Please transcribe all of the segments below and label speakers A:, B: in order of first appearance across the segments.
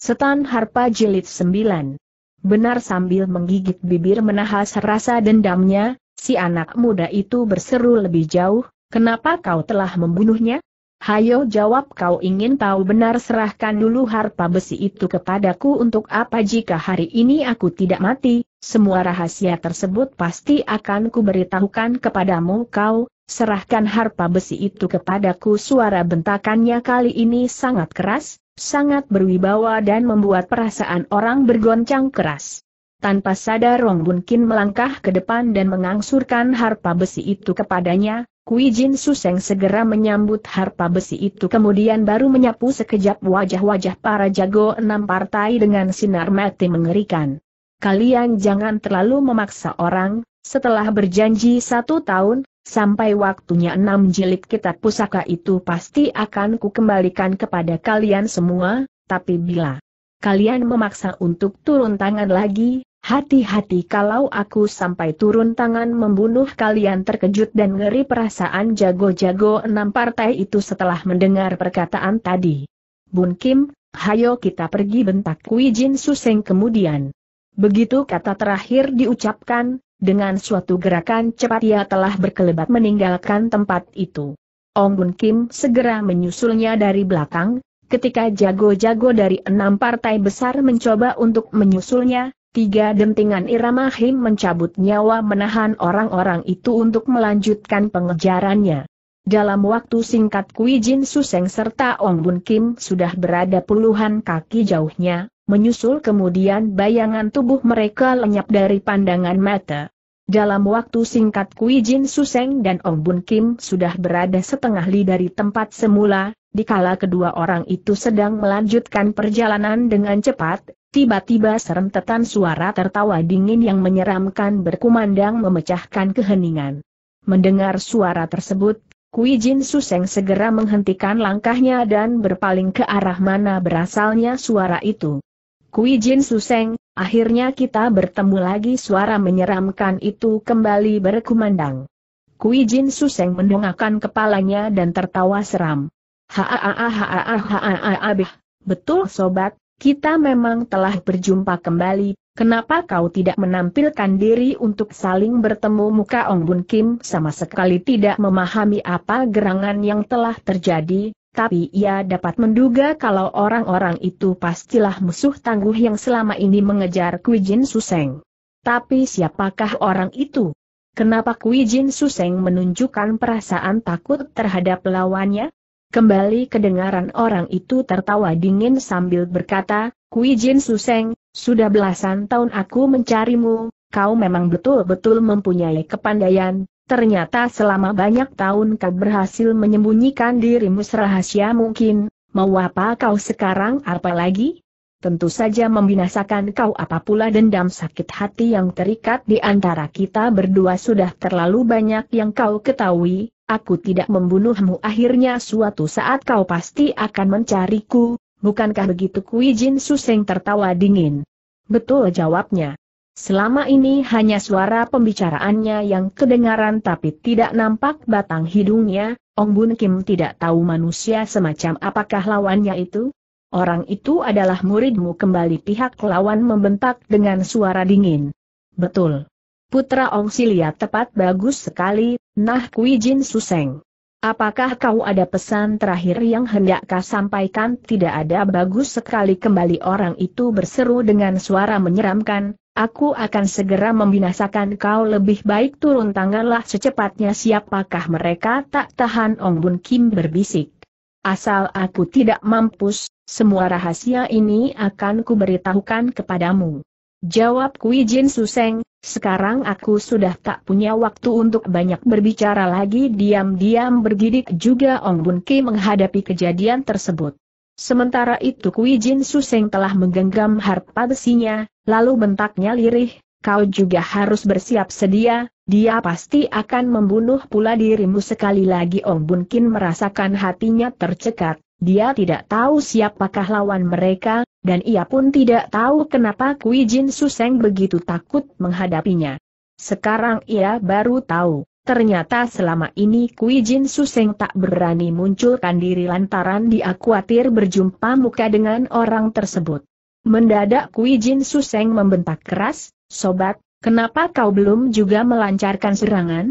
A: Setan Harpa Jilid 9. Benar sambil menggigit bibir menahas rasa dendamnya, si anak muda itu berseru lebih jauh, kenapa kau telah membunuhnya? Hayo jawab kau ingin tahu benar serahkan dulu harpa besi itu kepadaku untuk apa jika hari ini aku tidak mati, semua rahasia tersebut pasti akan kuberitahukan kepadamu kau, serahkan harpa besi itu kepadaku suara bentakannya kali ini sangat keras, sangat berwibawa dan membuat perasaan orang bergoncang keras. Tanpa sadar Rong Bunkin melangkah ke depan dan mengangsurkan harpa besi itu kepadanya, Kui Jin Suseng segera menyambut harpa besi itu kemudian baru menyapu sekejap wajah-wajah para jago enam partai dengan sinar mati mengerikan. Kalian jangan terlalu memaksa orang, setelah berjanji satu tahun, sampai waktunya enam jilid kitab pusaka itu pasti akan kukembalikan kepada kalian semua, tapi bila kalian memaksa untuk turun tangan lagi, Hati-hati kalau aku sampai turun tangan membunuh kalian terkejut dan ngeri perasaan jago-jago enam partai itu setelah mendengar perkataan tadi. Bun Kim, hayo kita pergi bentak Kui Jin Suseng kemudian. Begitu kata terakhir diucapkan, dengan suatu gerakan cepat ia telah berkelebat meninggalkan tempat itu. Ong Bun Kim segera menyusulnya dari belakang, ketika jago-jago dari enam partai besar mencoba untuk menyusulnya, Tiga dentingan irama him mencabut nyawa menahan orang-orang itu untuk melanjutkan pengejarannya. Dalam waktu singkat Kui Jin Suseng serta Ong Bun Kim sudah berada puluhan kaki jauhnya, menyusul kemudian bayangan tubuh mereka lenyap dari pandangan mata. Dalam waktu singkat Kui Jin Suseng dan Ong Bun Kim sudah berada setengah li dari tempat semula, dikala kedua orang itu sedang melanjutkan perjalanan dengan cepat, Tiba-tiba serentetan suara tertawa dingin yang menyeramkan berkumandang memecahkan keheningan. Mendengar suara tersebut, Kui Jin Suseng segera menghentikan langkahnya dan berpaling ke arah mana berasalnya suara itu. Kui Jin Suseng, akhirnya kita bertemu lagi suara menyeramkan itu kembali berkumandang. Kui Jin Suseng mendongakkan kepalanya dan tertawa seram. Haaaha betul sobat, kita memang telah berjumpa kembali, kenapa kau tidak menampilkan diri untuk saling bertemu muka Ong Bun Kim sama sekali tidak memahami apa gerangan yang telah terjadi, tapi ia dapat menduga kalau orang-orang itu pastilah musuh tangguh yang selama ini mengejar Kui Jin Suseng. Tapi siapakah orang itu? Kenapa Kui Jin Suseng menunjukkan perasaan takut terhadap lawannya? Kembali kedengaran orang itu tertawa dingin sambil berkata, Kui Jin Suseng, sudah belasan tahun aku mencarimu, kau memang betul-betul mempunyai kepandaian, ternyata selama banyak tahun kau berhasil menyembunyikan dirimu serahasia mungkin, mau apa kau sekarang apa lagi? Tentu saja membinasakan kau apa pula dendam sakit hati yang terikat di antara kita berdua sudah terlalu banyak yang kau ketahui, aku tidak membunuhmu akhirnya suatu saat kau pasti akan mencariku, bukankah begitu Kui Jin Suseng tertawa dingin. Betul jawabnya. Selama ini hanya suara pembicaraannya yang kedengaran tapi tidak nampak batang hidungnya, Ong Bun Kim tidak tahu manusia semacam apakah lawannya itu. Orang itu adalah muridmu kembali pihak lawan membentak dengan suara dingin. Betul. Putra Ong Silia tepat bagus sekali, nah Kui Jin Suseng. Apakah kau ada pesan terakhir yang hendak kau sampaikan? Tidak ada bagus sekali kembali orang itu berseru dengan suara menyeramkan, aku akan segera membinasakan kau lebih baik turun tanganlah secepatnya siapakah mereka tak tahan Ong Bun Kim berbisik. Asal aku tidak mampus, semua rahasia ini akan kuberitahukan kepadamu. Jawab Kui Jin Suseng, sekarang aku sudah tak punya waktu untuk banyak berbicara lagi diam-diam bergidik juga Ong Bun Ki menghadapi kejadian tersebut. Sementara itu Kui Jin Suseng telah menggenggam harpa besinya, lalu bentaknya lirih, kau juga harus bersiap sedia, dia pasti akan membunuh pula dirimu sekali lagi Ong Bun Kin merasakan hatinya tercekat, dia tidak tahu siapakah lawan mereka, dan ia pun tidak tahu kenapa Kui Jin Suseng begitu takut menghadapinya. Sekarang ia baru tahu, ternyata selama ini Kui Jin Suseng tak berani munculkan diri lantaran dia khawatir berjumpa muka dengan orang tersebut. Mendadak Kui Jin Suseng membentak keras, Sobat, kenapa kau belum juga melancarkan serangan?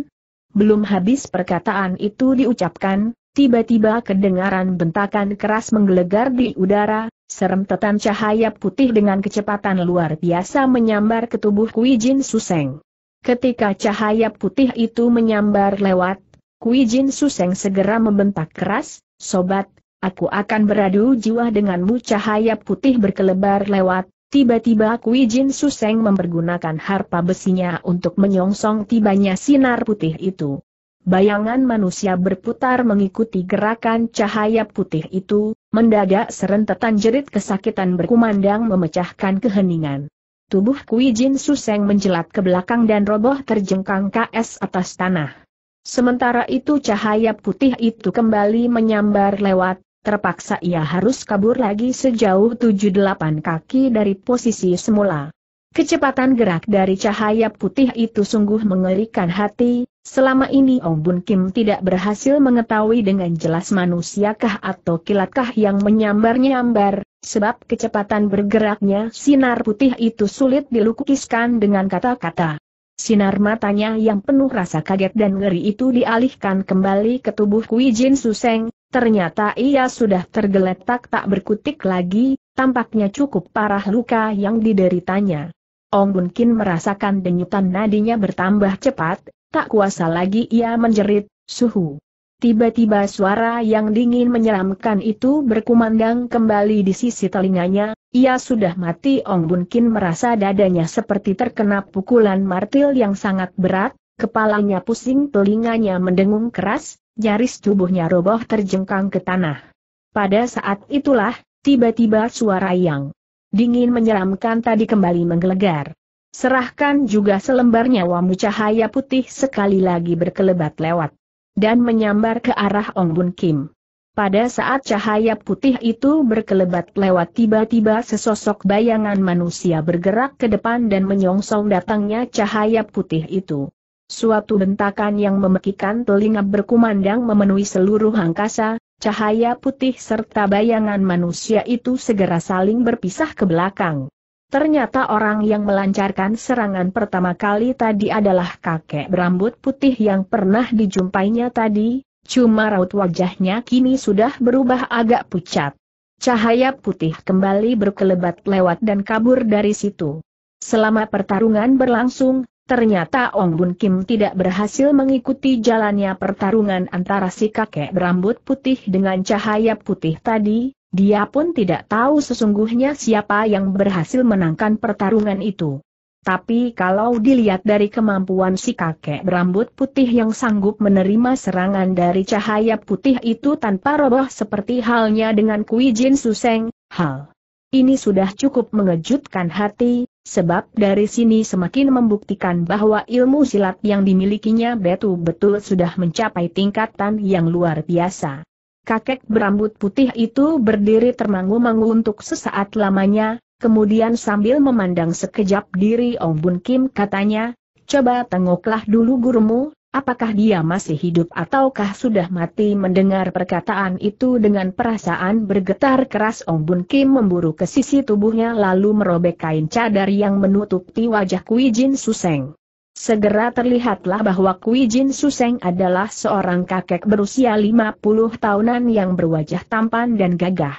A: Belum habis perkataan itu diucapkan, tiba-tiba kedengaran bentakan keras menggelegar di udara, serempetan cahaya putih dengan kecepatan luar biasa menyambar ke tubuh Kui Jin Suseng. Ketika cahaya putih itu menyambar lewat, Kui Jin Suseng segera membentak keras, Sobat, aku akan beradu jiwa denganmu cahaya putih berkelebar lewat, tiba-tiba Kui Jin Suseng mempergunakan harpa besinya untuk menyongsong tibanya sinar putih itu. Bayangan manusia berputar mengikuti gerakan cahaya putih itu, Mendadak serentetan jerit kesakitan berkumandang memecahkan keheningan. Tubuh Kui Jin Suseng menjelat ke belakang dan roboh terjengkang KS atas tanah. Sementara itu cahaya putih itu kembali menyambar lewat, terpaksa ia harus kabur lagi sejauh 78 kaki dari posisi semula. Kecepatan gerak dari cahaya putih itu sungguh mengerikan hati, Selama ini Ong Bun Kim tidak berhasil mengetahui dengan jelas manusiakah atau kilatkah yang menyambar-nyambar, sebab kecepatan bergeraknya sinar putih itu sulit dilukiskan dengan kata-kata. Sinar matanya yang penuh rasa kaget dan ngeri itu dialihkan kembali ke tubuh Kui Jin Suseng, ternyata ia sudah tergeletak tak berkutik lagi, tampaknya cukup parah luka yang dideritanya. Ong Bun Kim merasakan denyutan nadinya bertambah cepat, Tak kuasa lagi ia menjerit, suhu. Tiba-tiba suara yang dingin menyeramkan itu berkumandang kembali di sisi telinganya, ia sudah mati Ong Bun Kin merasa dadanya seperti terkena pukulan martil yang sangat berat, kepalanya pusing telinganya mendengung keras, nyaris tubuhnya roboh terjengkang ke tanah. Pada saat itulah, tiba-tiba suara yang dingin menyeramkan tadi kembali menggelegar. Serahkan juga selembar nyawamu cahaya putih sekali lagi berkelebat lewat. Dan menyambar ke arah Ong Bun Kim. Pada saat cahaya putih itu berkelebat lewat tiba-tiba sesosok bayangan manusia bergerak ke depan dan menyongsong datangnya cahaya putih itu. Suatu bentakan yang memekikan telinga berkumandang memenuhi seluruh angkasa, cahaya putih serta bayangan manusia itu segera saling berpisah ke belakang. Ternyata orang yang melancarkan serangan pertama kali tadi adalah kakek berambut putih yang pernah dijumpainya tadi, cuma raut wajahnya kini sudah berubah agak pucat. Cahaya putih kembali berkelebat lewat dan kabur dari situ. Selama pertarungan berlangsung, ternyata Ong Bun Kim tidak berhasil mengikuti jalannya pertarungan antara si kakek berambut putih dengan cahaya putih tadi, dia pun tidak tahu sesungguhnya siapa yang berhasil menangkan pertarungan itu. Tapi kalau dilihat dari kemampuan si kakek berambut putih yang sanggup menerima serangan dari cahaya putih itu tanpa roboh seperti halnya dengan Kui Jin Suseng, hal ini sudah cukup mengejutkan hati, sebab dari sini semakin membuktikan bahwa ilmu silat yang dimilikinya betul-betul sudah mencapai tingkatan yang luar biasa. Kakek berambut putih itu berdiri termangu-mangu untuk sesaat lamanya, kemudian sambil memandang sekejap diri Ong Bun Kim katanya, coba tengoklah dulu gurumu, apakah dia masih hidup ataukah sudah mati mendengar perkataan itu dengan perasaan bergetar keras Ong Bun Kim memburu ke sisi tubuhnya lalu merobek kain cadar yang menutupi wajah Kui Jin Suseng. Segera terlihatlah bahwa Kui Jin Suseng adalah seorang kakek berusia 50 tahunan yang berwajah tampan dan gagah.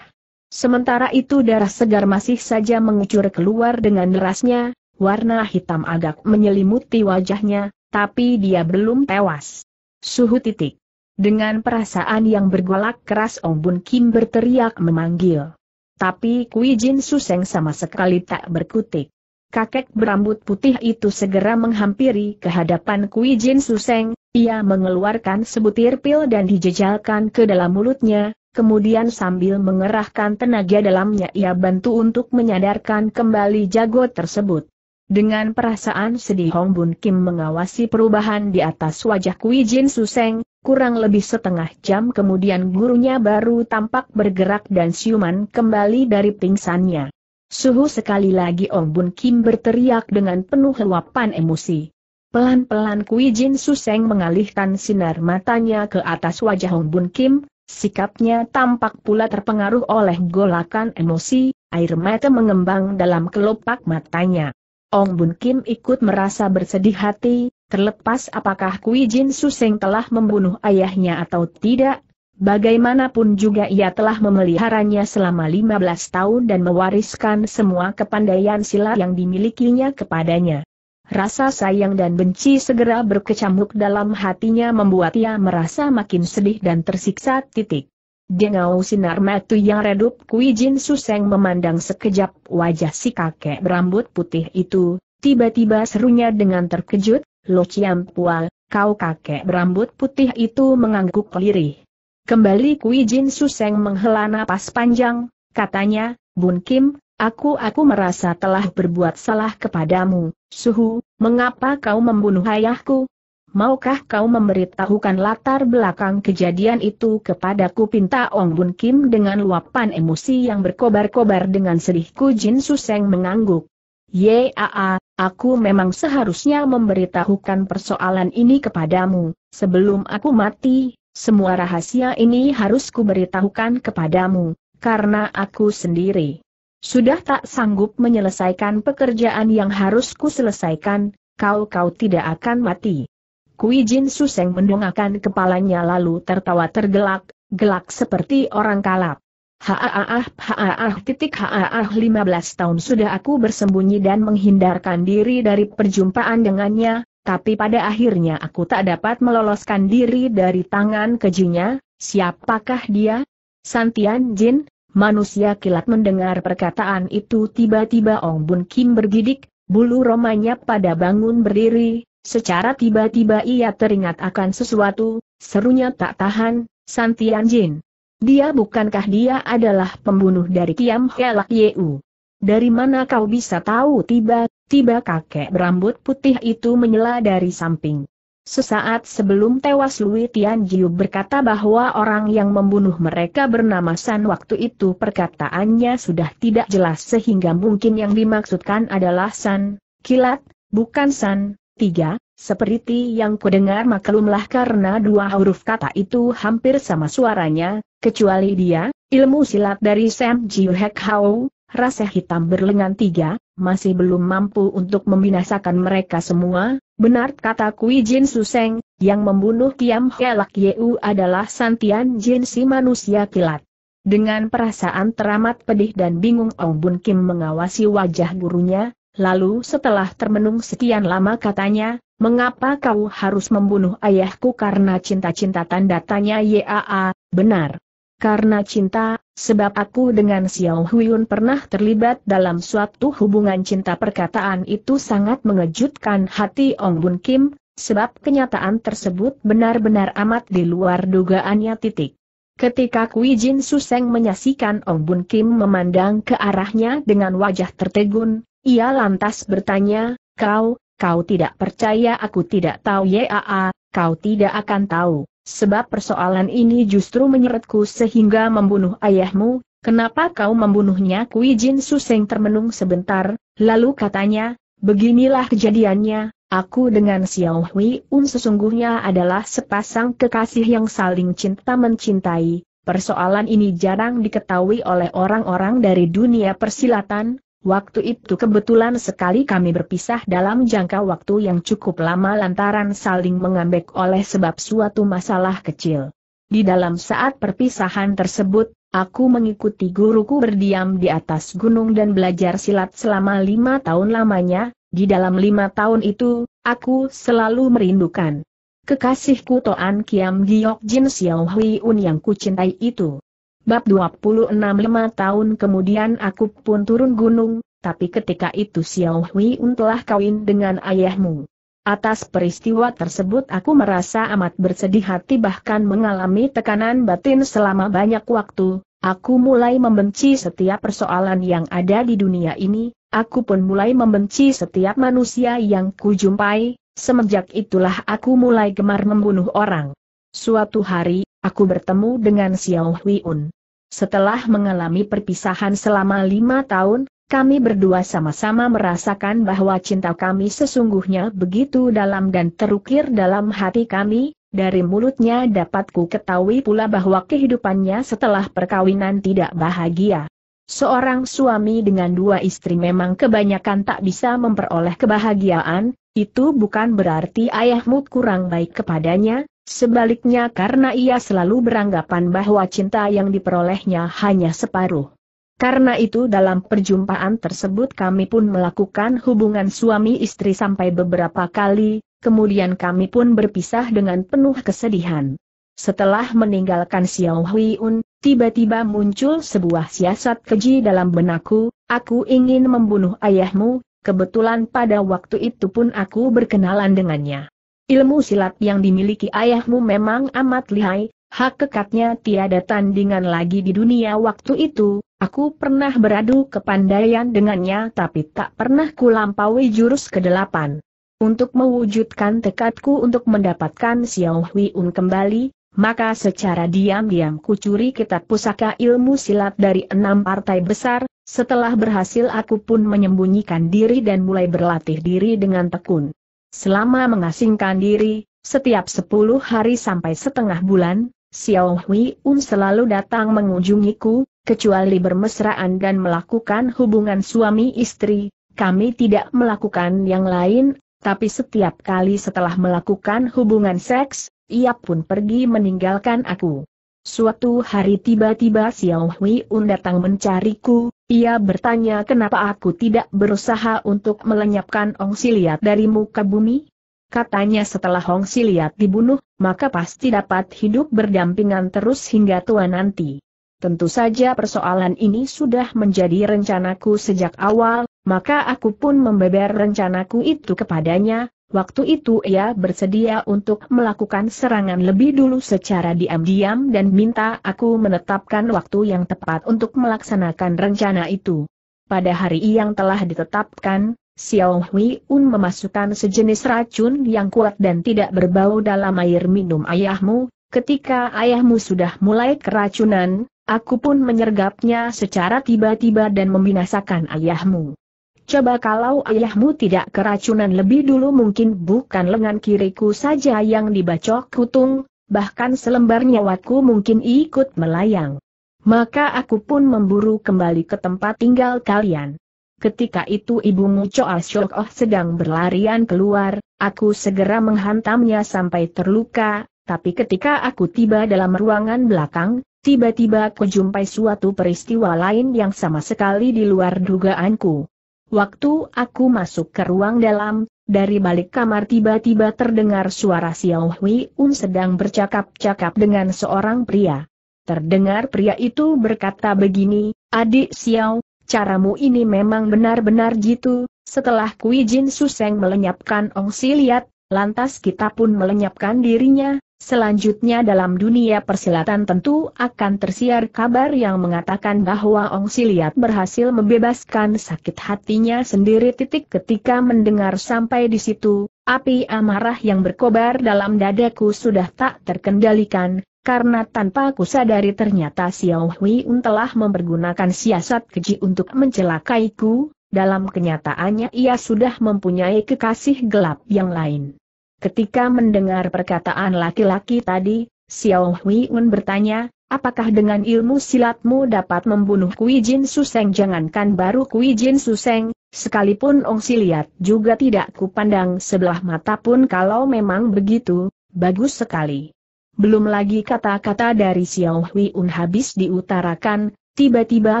A: Sementara itu darah segar masih saja mengucur keluar dengan derasnya, warna hitam agak menyelimuti wajahnya, tapi dia belum tewas. Suhu titik. Dengan perasaan yang bergolak keras Ong Bun Kim berteriak memanggil. Tapi Kui Jin Suseng sama sekali tak berkutik kakek berambut putih itu segera menghampiri ke hadapan Kui Jin Suseng, ia mengeluarkan sebutir pil dan dijejalkan ke dalam mulutnya, kemudian sambil mengerahkan tenaga dalamnya ia bantu untuk menyadarkan kembali jago tersebut. Dengan perasaan sedih Hong Bun Kim mengawasi perubahan di atas wajah Kui Jin Suseng, kurang lebih setengah jam kemudian gurunya baru tampak bergerak dan siuman kembali dari pingsannya. Suhu sekali lagi Ong Bun Kim berteriak dengan penuh luapan emosi. Pelan-pelan Kui Jin Suseng mengalihkan sinar matanya ke atas wajah Ong Bun Kim, sikapnya tampak pula terpengaruh oleh golakan emosi, air mata mengembang dalam kelopak matanya. Ong Bun Kim ikut merasa bersedih hati, terlepas apakah Kui Jin Suseng telah membunuh ayahnya atau tidak, Bagaimanapun juga ia telah memeliharanya selama 15 tahun dan mewariskan semua kepandaian silat yang dimilikinya kepadanya. Rasa sayang dan benci segera berkecamuk dalam hatinya membuat ia merasa makin sedih dan tersiksa titik. Dengau sinar matu yang redup Kuijin Suseng memandang sekejap wajah si kakek berambut putih itu, tiba-tiba serunya dengan terkejut, Lo Ciampual, kau kakek berambut putih itu mengangguk lirih. Kembali Kui Jin Suseng menghela napas panjang, katanya, Bun Kim, aku-aku merasa telah berbuat salah kepadamu, Suhu, mengapa kau membunuh ayahku? Maukah kau memberitahukan latar belakang kejadian itu kepadaku pinta Ong Bun Kim dengan luapan emosi yang berkobar-kobar dengan sedih Ku Jin Suseng mengangguk. Yaa, aku memang seharusnya memberitahukan persoalan ini kepadamu, sebelum aku mati, semua rahasia ini harus kuberitahukan kepadamu, karena aku sendiri sudah tak sanggup menyelesaikan pekerjaan yang harus kuselesaikan, kau-kau tidak akan mati. Kui Jin Suseng mendongakkan kepalanya lalu tertawa tergelak, gelak seperti orang kalap. Haaah, haaah, titik haaah 15 tahun sudah aku bersembunyi dan menghindarkan diri dari perjumpaan dengannya, tapi pada akhirnya aku tak dapat meloloskan diri dari tangan kejinya, siapakah dia? Santian Jin, manusia kilat mendengar perkataan itu tiba-tiba Ong Bun Kim bergidik, bulu romanya pada bangun berdiri, secara tiba-tiba ia teringat akan sesuatu, serunya tak tahan, Santian Jin. Dia bukankah dia adalah pembunuh dari Kiam Helak Yeu? Dari mana kau bisa tahu tiba-tiba kakek berambut putih itu menyela dari samping. Sesaat sebelum tewas Lui Tian Jiu berkata bahwa orang yang membunuh mereka bernama San waktu itu perkataannya sudah tidak jelas sehingga mungkin yang dimaksudkan adalah San, kilat, bukan San, tiga, seperti yang kudengar maklumlah karena dua huruf kata itu hampir sama suaranya, kecuali dia, ilmu silat dari Sam Jiu Hek Hao, rasa hitam berlengan tiga, masih belum mampu untuk membinasakan mereka semua, benar kata Kui Jin Suseng, yang membunuh Kiam Helak Yeu adalah Santian Jin si manusia kilat. Dengan perasaan teramat pedih dan bingung Ong Bun Kim mengawasi wajah gurunya, lalu setelah termenung sekian lama katanya, mengapa kau harus membunuh ayahku karena cinta-cinta tanda tanya Yaa, benar. Karena cinta, Sebab aku dengan Xiao Huyun pernah terlibat dalam suatu hubungan cinta perkataan itu sangat mengejutkan hati Ong Bun Kim, sebab kenyataan tersebut benar-benar amat di luar dugaannya titik. Ketika Kui Jin Suseng menyaksikan Ong Bun Kim memandang ke arahnya dengan wajah tertegun, ia lantas bertanya, kau, kau tidak percaya aku tidak tahu yaa, kau tidak akan tahu. Sebab persoalan ini justru menyeretku sehingga membunuh ayahmu, kenapa kau membunuhnya Kui Jin Suseng termenung sebentar, lalu katanya, beginilah kejadiannya, aku dengan Xiao Hui Un sesungguhnya adalah sepasang kekasih yang saling cinta mencintai, persoalan ini jarang diketahui oleh orang-orang dari dunia persilatan, Waktu itu kebetulan sekali kami berpisah dalam jangka waktu yang cukup lama lantaran saling mengambek oleh sebab suatu masalah kecil. Di dalam saat perpisahan tersebut, aku mengikuti guruku berdiam di atas gunung dan belajar silat selama lima tahun lamanya, di dalam lima tahun itu, aku selalu merindukan kekasihku Toan Kiam Giok Jin Xiao Hui Un yang kucintai itu. Bab 26 lima tahun kemudian aku pun turun gunung, tapi ketika itu Xiao Hui telah kawin dengan ayahmu. Atas peristiwa tersebut aku merasa amat bersedih hati bahkan mengalami tekanan batin selama banyak waktu, aku mulai membenci setiap persoalan yang ada di dunia ini, aku pun mulai membenci setiap manusia yang kujumpai, semenjak itulah aku mulai gemar membunuh orang. Suatu hari, aku bertemu dengan Xiao Huiun. Setelah mengalami perpisahan selama lima tahun, kami berdua sama-sama merasakan bahwa cinta kami sesungguhnya begitu dalam dan terukir dalam hati kami, dari mulutnya dapatku ketahui pula bahwa kehidupannya setelah perkawinan tidak bahagia. Seorang suami dengan dua istri memang kebanyakan tak bisa memperoleh kebahagiaan, itu bukan berarti ayahmu kurang baik kepadanya, Sebaliknya karena ia selalu beranggapan bahwa cinta yang diperolehnya hanya separuh. Karena itu dalam perjumpaan tersebut kami pun melakukan hubungan suami istri sampai beberapa kali, kemudian kami pun berpisah dengan penuh kesedihan. Setelah meninggalkan Xiao Un, tiba-tiba muncul sebuah siasat keji dalam benakku, aku ingin membunuh ayahmu, kebetulan pada waktu itu pun aku berkenalan dengannya. Ilmu silat yang dimiliki ayahmu memang amat lihai, hak kekatnya tiada tandingan lagi di dunia waktu itu, aku pernah beradu kepandaian dengannya tapi tak pernah kulampaui jurus kedelapan. Untuk mewujudkan tekadku untuk mendapatkan Xiao Hui Un kembali, maka secara diam-diam kucuri kitab pusaka ilmu silat dari enam partai besar, setelah berhasil aku pun menyembunyikan diri dan mulai berlatih diri dengan tekun. Selama mengasingkan diri, setiap sepuluh hari sampai setengah bulan, Xiao Hui Un selalu datang mengunjungiku, kecuali bermesraan dan melakukan hubungan suami istri, kami tidak melakukan yang lain, tapi setiap kali setelah melakukan hubungan seks, ia pun pergi meninggalkan aku. Suatu hari tiba-tiba Xiao Hui Un datang mencariku, ia bertanya kenapa aku tidak berusaha untuk melenyapkan Ong Siliat dari muka bumi? Katanya setelah Ong Siliat dibunuh, maka pasti dapat hidup berdampingan terus hingga tua nanti. Tentu saja persoalan ini sudah menjadi rencanaku sejak awal, maka aku pun membeber rencanaku itu kepadanya, Waktu itu ia bersedia untuk melakukan serangan lebih dulu secara diam-diam dan minta aku menetapkan waktu yang tepat untuk melaksanakan rencana itu. Pada hari yang telah ditetapkan, Xiao Hui Un memasukkan sejenis racun yang kuat dan tidak berbau dalam air minum ayahmu. Ketika ayahmu sudah mulai keracunan, aku pun menyergapnya secara tiba-tiba dan membinasakan ayahmu. Coba kalau ayahmu tidak keracunan lebih dulu mungkin bukan lengan kiriku saja yang dibacok kutung, bahkan selembar nyawaku mungkin ikut melayang. Maka aku pun memburu kembali ke tempat tinggal kalian. Ketika itu ibumu Choa Shok Oh sedang berlarian keluar, aku segera menghantamnya sampai terluka, tapi ketika aku tiba dalam ruangan belakang, tiba-tiba aku jumpai suatu peristiwa lain yang sama sekali di luar dugaanku. Waktu aku masuk ke ruang dalam, dari balik kamar tiba-tiba terdengar suara Xiao Hui Un sedang bercakap-cakap dengan seorang pria. Terdengar pria itu berkata begini, adik Xiao, caramu ini memang benar-benar jitu. setelah Kui Jin Suseng melenyapkan Ong Si Liat, lantas kita pun melenyapkan dirinya, Selanjutnya dalam dunia persilatan tentu akan tersiar kabar yang mengatakan bahwa Ong Siliat berhasil membebaskan sakit hatinya sendiri titik ketika mendengar sampai di situ, api amarah yang berkobar dalam dadaku sudah tak terkendalikan, karena tanpa ku sadari ternyata Xiao Un telah mempergunakan siasat keji untuk mencelakaiku, dalam kenyataannya ia sudah mempunyai kekasih gelap yang lain. Ketika mendengar perkataan laki-laki tadi, Xiao Huiun bertanya, apakah dengan ilmu silatmu dapat membunuh Kui Jin Suseng? Jangankan baru Kui Jin Suseng, sekalipun Ong Siliat juga tidak kupandang sebelah mata pun kalau memang begitu, bagus sekali. Belum lagi kata-kata dari Xiao Huiun habis diutarakan, tiba-tiba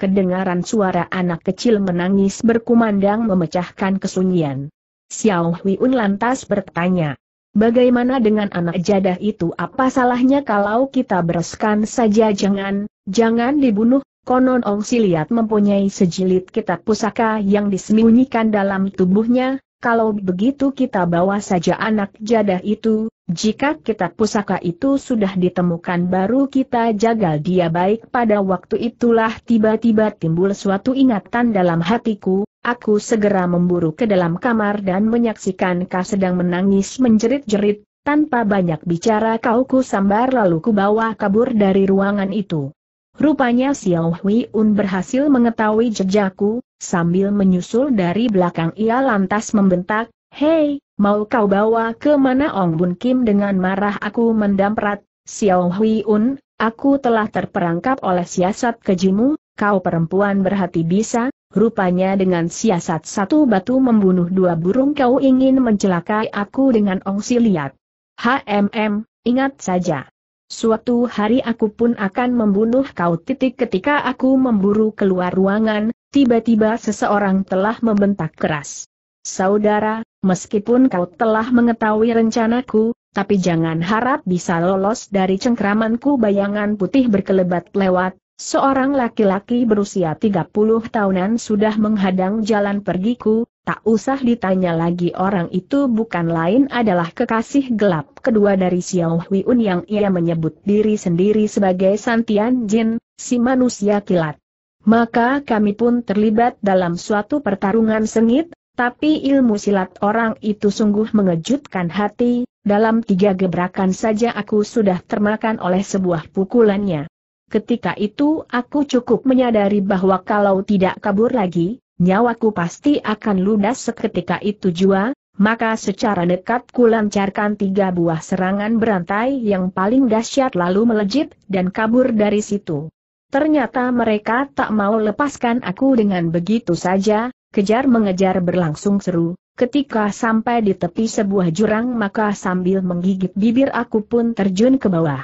A: kedengaran suara anak kecil menangis berkumandang memecahkan kesunyian. Xiao Huiun lantas bertanya. Bagaimana dengan anak jadah itu apa salahnya kalau kita bereskan saja jangan, jangan dibunuh, konon Ong Siliat mempunyai sejilid kitab pusaka yang disembunyikan dalam tubuhnya, kalau begitu kita bawa saja anak jadah itu, jika kitab pusaka itu sudah ditemukan baru kita jagal dia baik pada waktu itulah tiba-tiba timbul suatu ingatan dalam hatiku, aku segera memburu ke dalam kamar dan menyaksikan kau sedang menangis menjerit-jerit, tanpa banyak bicara kau ku sambar lalu ku bawa kabur dari ruangan itu. Rupanya Xiao Hui Un berhasil mengetahui jejakku, Sambil menyusul dari belakang ia lantas membentak, Hei, mau kau bawa ke mana Ong Bun Kim dengan marah aku mendamprat, Xiao Hui Un, aku telah terperangkap oleh siasat kejimu, kau perempuan berhati bisa, rupanya dengan siasat satu batu membunuh dua burung kau ingin mencelakai aku dengan Ong Siliat. HMM, ingat saja. Suatu hari aku pun akan membunuh kau titik ketika aku memburu keluar ruangan, Tiba-tiba seseorang telah membentak keras. Saudara, meskipun kau telah mengetahui rencanaku, tapi jangan harap bisa lolos dari cengkramanku bayangan putih berkelebat lewat, seorang laki-laki berusia 30 tahunan sudah menghadang jalan pergiku, tak usah ditanya lagi orang itu bukan lain adalah kekasih gelap kedua dari Xiao Huiun yang ia menyebut diri sendiri sebagai Santian Jin, si manusia kilat. Maka kami pun terlibat dalam suatu pertarungan sengit, tapi ilmu silat orang itu sungguh mengejutkan hati, dalam tiga gebrakan saja aku sudah termakan oleh sebuah pukulannya. Ketika itu aku cukup menyadari bahwa kalau tidak kabur lagi, nyawaku pasti akan ludes seketika itu jua, maka secara dekat ku lancarkan tiga buah serangan berantai yang paling dahsyat lalu melejit dan kabur dari situ. Ternyata mereka tak mau lepaskan aku dengan begitu saja, kejar mengejar berlangsung seru. Ketika sampai di tepi sebuah jurang maka sambil menggigit bibir aku pun terjun ke bawah.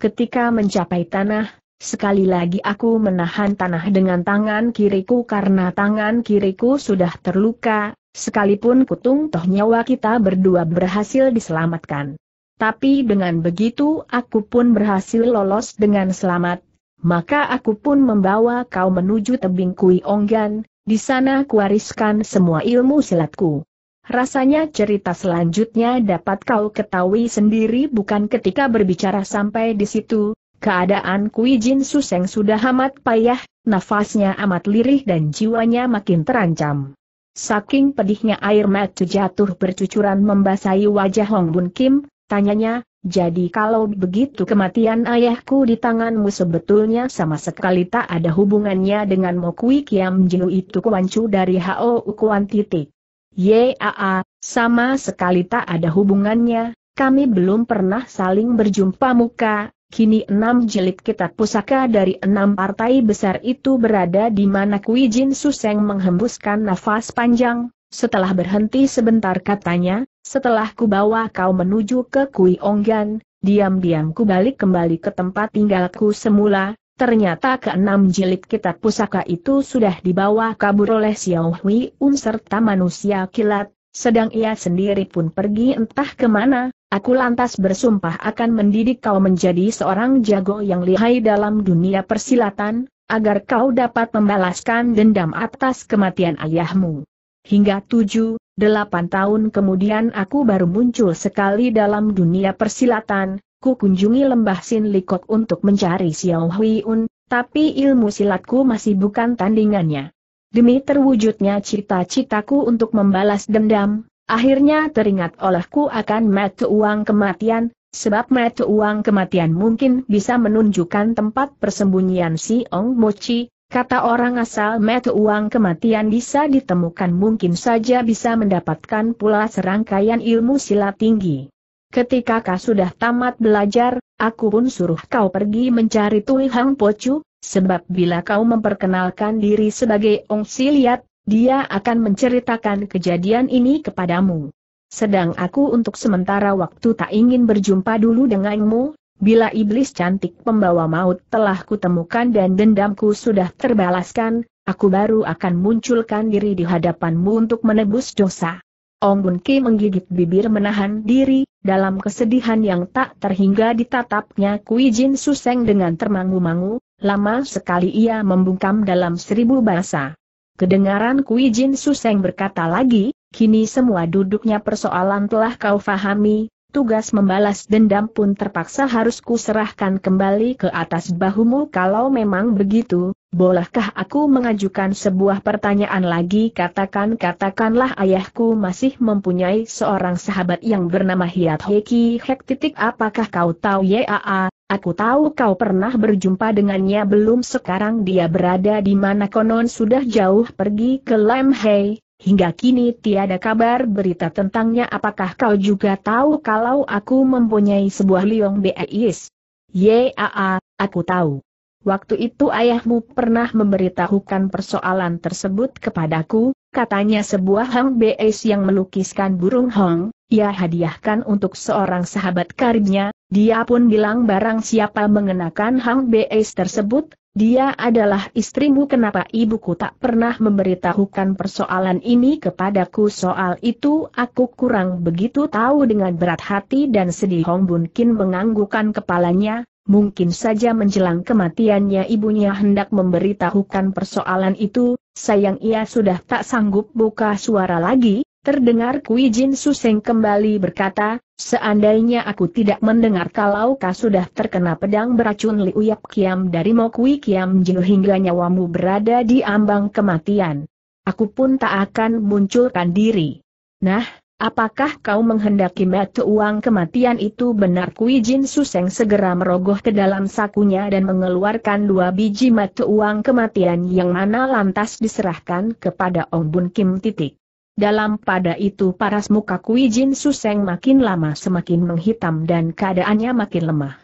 A: Ketika mencapai tanah, sekali lagi aku menahan tanah dengan tangan kiriku karena tangan kiriku sudah terluka, sekalipun kutung toh nyawa kita berdua berhasil diselamatkan. Tapi dengan begitu aku pun berhasil lolos dengan selamat, maka aku pun membawa kau menuju tebing Kui Onggan, di sana kuariskan semua ilmu silatku. Rasanya cerita selanjutnya dapat kau ketahui sendiri bukan ketika berbicara sampai di situ, keadaan Kui Jin Suseng sudah amat payah, nafasnya amat lirih dan jiwanya makin terancam. Saking pedihnya air mata jatuh bercucuran membasahi wajah Hong Bun Kim, tanyanya, jadi kalau begitu kematian ayahku di tanganmu sebetulnya sama sekali tak ada hubungannya dengan Mokui Kiam Jiu itu kuancu dari Ho Ukuan titik. Yaa, sama sekali tak ada hubungannya, kami belum pernah saling berjumpa muka, kini enam jilid kitab pusaka dari enam partai besar itu berada di mana Kui Jin Suseng menghembuskan nafas panjang, setelah berhenti sebentar katanya, setelah ku bawa kau menuju ke Kui Onggan, diam-diam ku balik kembali ke tempat tinggalku semula, ternyata keenam jilid kitab pusaka itu sudah dibawa kabur oleh Xiao Hui Un serta manusia kilat, sedang ia sendiri pun pergi entah kemana, aku lantas bersumpah akan mendidik kau menjadi seorang jago yang lihai dalam dunia persilatan, agar kau dapat membalaskan dendam atas kematian ayahmu. Hingga tujuh, delapan tahun kemudian aku baru muncul sekali dalam dunia persilatan, ku kunjungi lembah Sin Likok untuk mencari Xiao Huiun, tapi ilmu silatku masih bukan tandingannya. Demi terwujudnya cita-citaku untuk membalas dendam, akhirnya teringat olehku akan mata uang kematian, sebab mata uang kematian mungkin bisa menunjukkan tempat persembunyian si Ong Mochi, Kata orang asal met uang kematian bisa ditemukan mungkin saja bisa mendapatkan pula serangkaian ilmu silat tinggi. Ketika kau sudah tamat belajar, aku pun suruh kau pergi mencari Tui Hang Pocu, sebab bila kau memperkenalkan diri sebagai Ong Siliat, dia akan menceritakan kejadian ini kepadamu. Sedang aku untuk sementara waktu tak ingin berjumpa dulu denganmu, Bila iblis cantik pembawa maut telah kutemukan dan dendamku sudah terbalaskan, aku baru akan munculkan diri di hadapanmu untuk menebus dosa. Ong Bun Ki menggigit bibir menahan diri, dalam kesedihan yang tak terhingga ditatapnya Kui Jin Suseng dengan termangu-mangu, lama sekali ia membungkam dalam seribu bahasa. Kedengaran Kui Jin Suseng berkata lagi, kini semua duduknya persoalan telah kau fahami, tugas membalas dendam pun terpaksa harus kuserahkan kembali ke atas bahumu kalau memang begitu, bolehkah aku mengajukan sebuah pertanyaan lagi katakan-katakanlah ayahku masih mempunyai seorang sahabat yang bernama Hiat Heki Hek titik apakah kau tahu YAA, aku tahu kau pernah berjumpa dengannya belum sekarang dia berada di mana konon sudah jauh pergi ke Lemhei. Hingga kini tiada kabar berita tentangnya apakah kau juga tahu kalau aku mempunyai sebuah liong beis? Yaa, aku tahu. Waktu itu ayahmu pernah memberitahukan persoalan tersebut kepadaku, katanya sebuah Hang beis yang melukiskan burung Hong, ia hadiahkan untuk seorang sahabat karibnya, dia pun bilang barang siapa mengenakan Hang beis tersebut, dia adalah istrimu kenapa ibuku tak pernah memberitahukan persoalan ini kepadaku soal itu aku kurang begitu tahu dengan berat hati dan sedih Hong Bun Kin menganggukkan kepalanya, mungkin saja menjelang kematiannya ibunya hendak memberitahukan persoalan itu, sayang ia sudah tak sanggup buka suara lagi, Terdengar Kui Jin Suseng kembali berkata, seandainya aku tidak mendengar kalau kau sudah terkena pedang beracun Liuyap Kiam dari Kui Kiam Jin hingga nyawamu berada di ambang kematian. Aku pun tak akan munculkan diri. Nah, apakah kau menghendaki batu uang kematian itu benar Kui Jin Suseng segera merogoh ke dalam sakunya dan mengeluarkan dua biji mata uang kematian yang mana lantas diserahkan kepada Ong Bun Kim titik. Dalam pada itu paras muka Kui Jin Suseng makin lama semakin menghitam dan keadaannya makin lemah.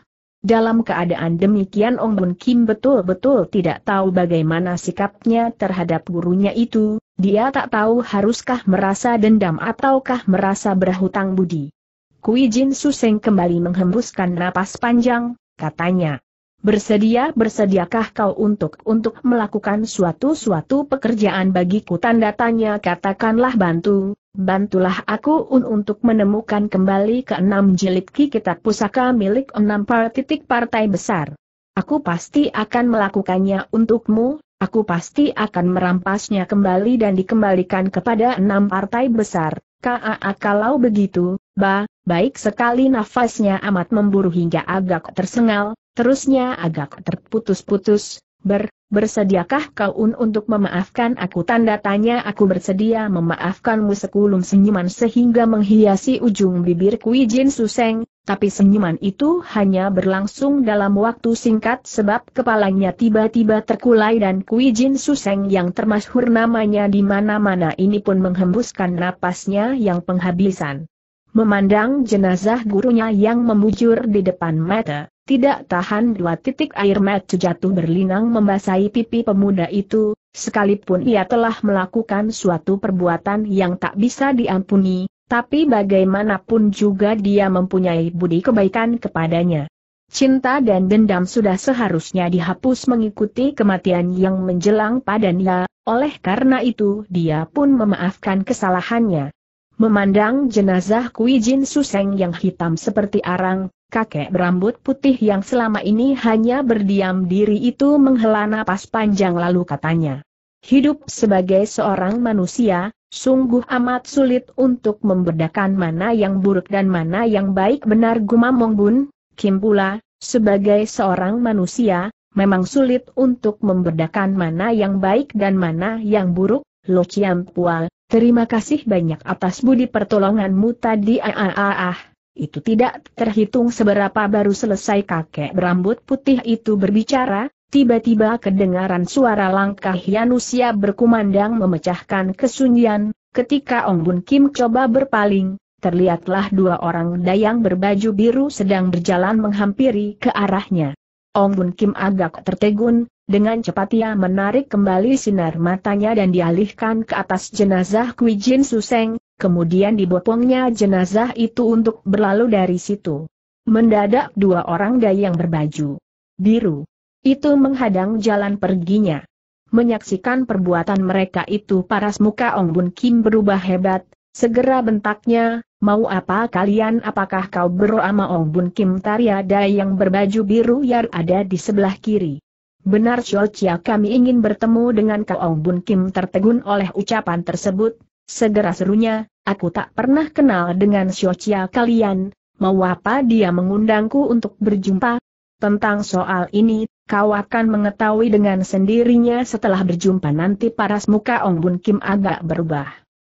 A: Dalam keadaan demikian Ong Bun Kim betul-betul tidak tahu bagaimana sikapnya terhadap gurunya itu, dia tak tahu haruskah merasa dendam ataukah merasa berhutang budi. Kui Jin Suseng kembali menghembuskan napas panjang, katanya, bersedia bersediakah kau untuk untuk melakukan suatu-suatu pekerjaan bagiku tanda tanya katakanlah bantu, bantulah aku un untuk menemukan kembali ke enam jilid ki kitab pusaka milik enam titik partai besar. Aku pasti akan melakukannya untukmu, aku pasti akan merampasnya kembali dan dikembalikan kepada enam partai besar. Kaa kalau begitu, ba, baik sekali nafasnya amat memburu hingga agak tersengal, Terusnya agak terputus-putus, ber, bersediakah kau un untuk memaafkan aku? Tanda tanya aku bersedia memaafkanmu sekulum senyuman sehingga menghiasi ujung bibir Kui Jin Suseng, tapi senyuman itu hanya berlangsung dalam waktu singkat sebab kepalanya tiba-tiba terkulai dan Kui Jin Suseng yang termasyhur namanya di mana-mana ini pun menghembuskan napasnya yang penghabisan. Memandang jenazah gurunya yang membujur di depan mata, tidak tahan dua titik air mata jatuh berlinang membasahi pipi pemuda itu, sekalipun ia telah melakukan suatu perbuatan yang tak bisa diampuni, tapi bagaimanapun juga dia mempunyai budi kebaikan kepadanya. Cinta dan dendam sudah seharusnya dihapus mengikuti kematian yang menjelang padanya, oleh karena itu dia pun memaafkan kesalahannya. Memandang jenazah Kui Jin Suseng yang hitam seperti arang, kakek berambut putih yang selama ini hanya berdiam diri itu menghela napas panjang lalu katanya. Hidup sebagai seorang manusia, sungguh amat sulit untuk membedakan mana yang buruk dan mana yang baik benar Gumamong Bun, Kim pula, sebagai seorang manusia, memang sulit untuk membedakan mana yang baik dan mana yang buruk, Lo Chiam Pual, terima kasih banyak atas budi pertolonganmu tadi ah ah ah ah. Itu tidak terhitung seberapa baru selesai kakek berambut putih itu berbicara, tiba-tiba kedengaran suara langkah Yanusia berkumandang memecahkan kesunyian, ketika Ong Bun Kim coba berpaling, terlihatlah dua orang dayang berbaju biru sedang berjalan menghampiri ke arahnya. Ong Bun Kim agak tertegun, dengan cepat ia menarik kembali sinar matanya dan dialihkan ke atas jenazah Kui Jin Suseng, kemudian dibopongnya jenazah itu untuk berlalu dari situ. Mendadak dua orang dayang berbaju biru itu menghadang jalan perginya. Menyaksikan perbuatan mereka itu paras muka Ong Bun Kim berubah hebat, segera bentaknya, mau apa kalian apakah kau beru ama Ong Bun Kim Tarya Dayang berbaju biru yang ada di sebelah kiri. Benar Shochia kami ingin bertemu dengan Kaong Bun Kim tertegun oleh ucapan tersebut, segera serunya, aku tak pernah kenal dengan Shochia kalian, mau apa dia mengundangku untuk berjumpa? Tentang soal ini, kau akan mengetahui dengan sendirinya setelah berjumpa nanti paras muka Ong Bun Kim agak berubah.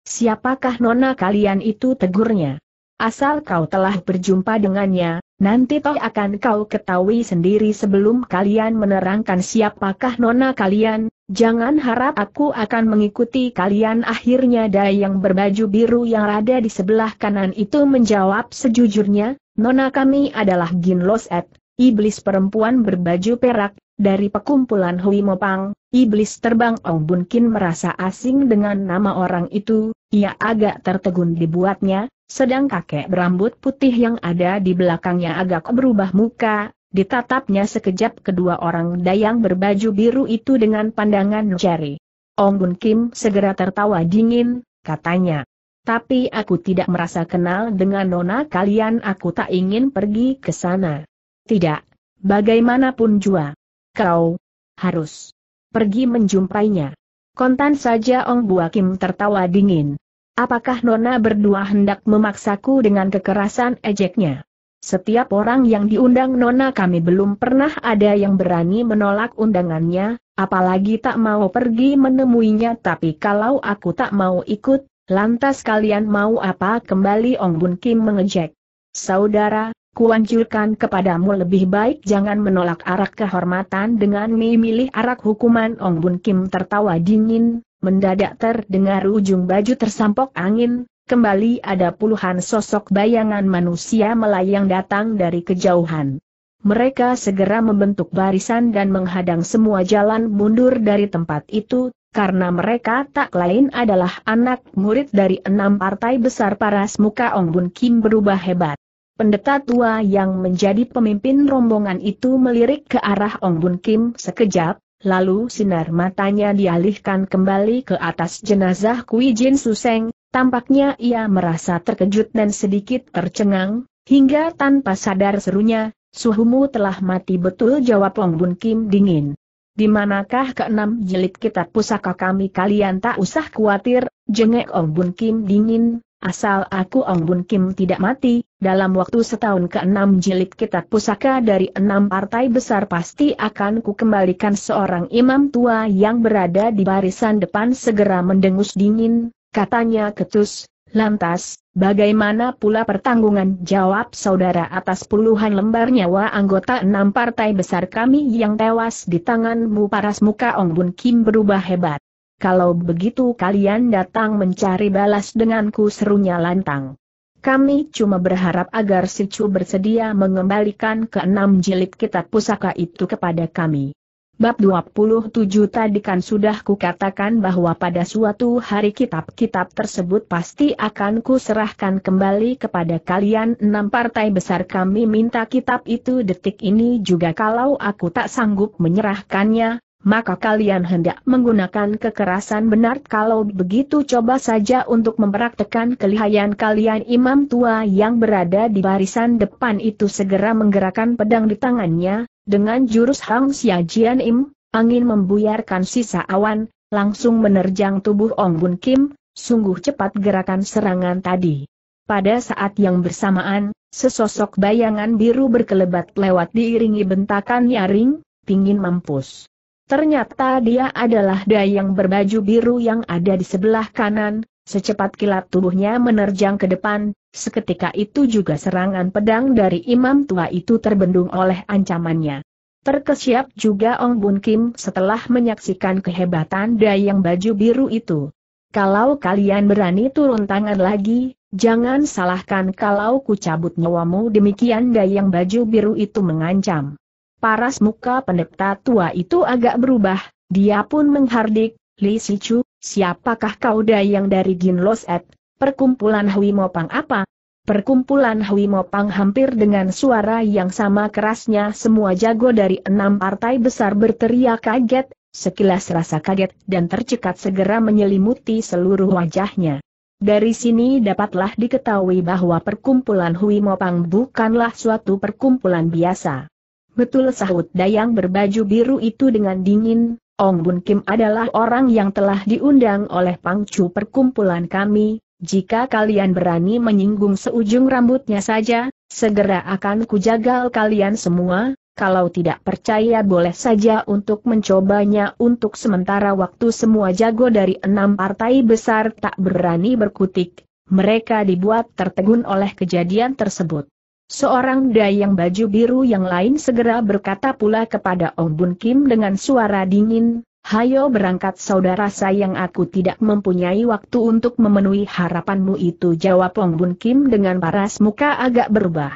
A: Siapakah nona kalian itu tegurnya? Asal kau telah berjumpa dengannya, Nanti toh akan kau ketahui sendiri sebelum kalian menerangkan siapakah nona kalian, jangan harap aku akan mengikuti kalian akhirnya dai yang berbaju biru yang ada di sebelah kanan itu menjawab sejujurnya, nona kami adalah Gin Loset, iblis perempuan berbaju perak, dari pekumpulan Hui Mopang, iblis terbang Ong Bun Kin merasa asing dengan nama orang itu, ia agak tertegun dibuatnya, sedang kakek berambut putih yang ada di belakangnya agak berubah muka, ditatapnya sekejap kedua orang dayang berbaju biru itu dengan pandangan jari. Ong Bun Kim segera tertawa dingin, katanya. Tapi aku tidak merasa kenal dengan nona kalian aku tak ingin pergi ke sana. Tidak, bagaimanapun jua. Kau harus pergi menjumpainya. Kontan saja Ong Bua Kim tertawa dingin. Apakah Nona berdua hendak memaksaku dengan kekerasan ejeknya? Setiap orang yang diundang Nona kami belum pernah ada yang berani menolak undangannya, apalagi tak mau pergi menemuinya tapi kalau aku tak mau ikut, lantas kalian mau apa kembali Ong Bun Kim mengejek. Saudara, kuanjurkan kepadamu lebih baik jangan menolak arak kehormatan dengan memilih arak hukuman Ong Bun Kim tertawa dingin, mendadak terdengar ujung baju tersampok angin, kembali ada puluhan sosok bayangan manusia melayang datang dari kejauhan. Mereka segera membentuk barisan dan menghadang semua jalan mundur dari tempat itu, karena mereka tak lain adalah anak murid dari enam partai besar paras muka Ong Bun Kim berubah hebat. Pendeta tua yang menjadi pemimpin rombongan itu melirik ke arah Ong Bun Kim sekejap, Lalu sinar matanya dialihkan kembali ke atas jenazah Kui Jin Suseng, tampaknya ia merasa terkejut dan sedikit tercengang, hingga tanpa sadar serunya, suhumu telah mati betul jawab Ong Bun Kim dingin. Di manakah keenam jilid kitab pusaka kami kalian tak usah khawatir, jengek Ong Bun Kim dingin, Asal aku Ong Bun Kim tidak mati, dalam waktu setahun ke-6 jilid kitab pusaka dari enam partai besar pasti akan ku kembalikan seorang imam tua yang berada di barisan depan segera mendengus dingin, katanya ketus, lantas, bagaimana pula pertanggungan jawab saudara atas puluhan lembar nyawa anggota enam partai besar kami yang tewas di tanganmu paras muka Ong Bun Kim berubah hebat kalau begitu kalian datang mencari balas denganku serunya lantang. Kami cuma berharap agar si Chu bersedia mengembalikan keenam jilid kitab pusaka itu kepada kami. Bab 27 tadi kan sudah kukatakan bahwa pada suatu hari kitab-kitab tersebut pasti akan kuserahkan kembali kepada kalian enam partai besar kami minta kitab itu detik ini juga kalau aku tak sanggup menyerahkannya, maka kalian hendak menggunakan kekerasan benar kalau begitu coba saja untuk mempraktekan kelihayan kalian imam tua yang berada di barisan depan itu segera menggerakkan pedang di tangannya, dengan jurus Hang Xia Jian Im, angin membuyarkan sisa awan, langsung menerjang tubuh Ong Bun Kim, sungguh cepat gerakan serangan tadi. Pada saat yang bersamaan, sesosok bayangan biru berkelebat lewat diiringi bentakan nyaring, pingin mampus. Ternyata dia adalah dayang berbaju biru yang ada di sebelah kanan, secepat kilat tubuhnya menerjang ke depan, seketika itu juga serangan pedang dari imam tua itu terbendung oleh ancamannya. Terkesiap juga Ong Bun Kim setelah menyaksikan kehebatan dayang baju biru itu. Kalau kalian berani turun tangan lagi, jangan salahkan kalau ku cabut nyawamu demikian dayang baju biru itu mengancam. Paras muka pendeta tua itu agak berubah, dia pun menghardik, Li Sichu, siapakah kau dayang dari Ginlos Ed? Perkumpulan Hui Mo Pang apa? Perkumpulan Hui Mo Pang hampir dengan suara yang sama kerasnya semua jago dari enam partai besar berteriak kaget, sekilas rasa kaget dan tercekat segera menyelimuti seluruh wajahnya. Dari sini dapatlah diketahui bahwa perkumpulan Hui Mo Pang bukanlah suatu perkumpulan biasa. Betul sahut Dayang berbaju biru itu dengan dingin, Ong Bun Kim adalah orang yang telah diundang oleh pangcu perkumpulan kami, jika kalian berani menyinggung seujung rambutnya saja, segera akan kujagal kalian semua, kalau tidak percaya boleh saja untuk mencobanya untuk sementara waktu semua jago dari enam partai besar tak berani berkutik, mereka dibuat tertegun oleh kejadian tersebut. Seorang dayang baju biru yang lain segera berkata pula kepada Ong Bun Kim dengan suara dingin, Hayo berangkat saudara sayang aku tidak mempunyai waktu untuk memenuhi harapanmu itu jawab Ong Bun Kim dengan paras muka agak berubah.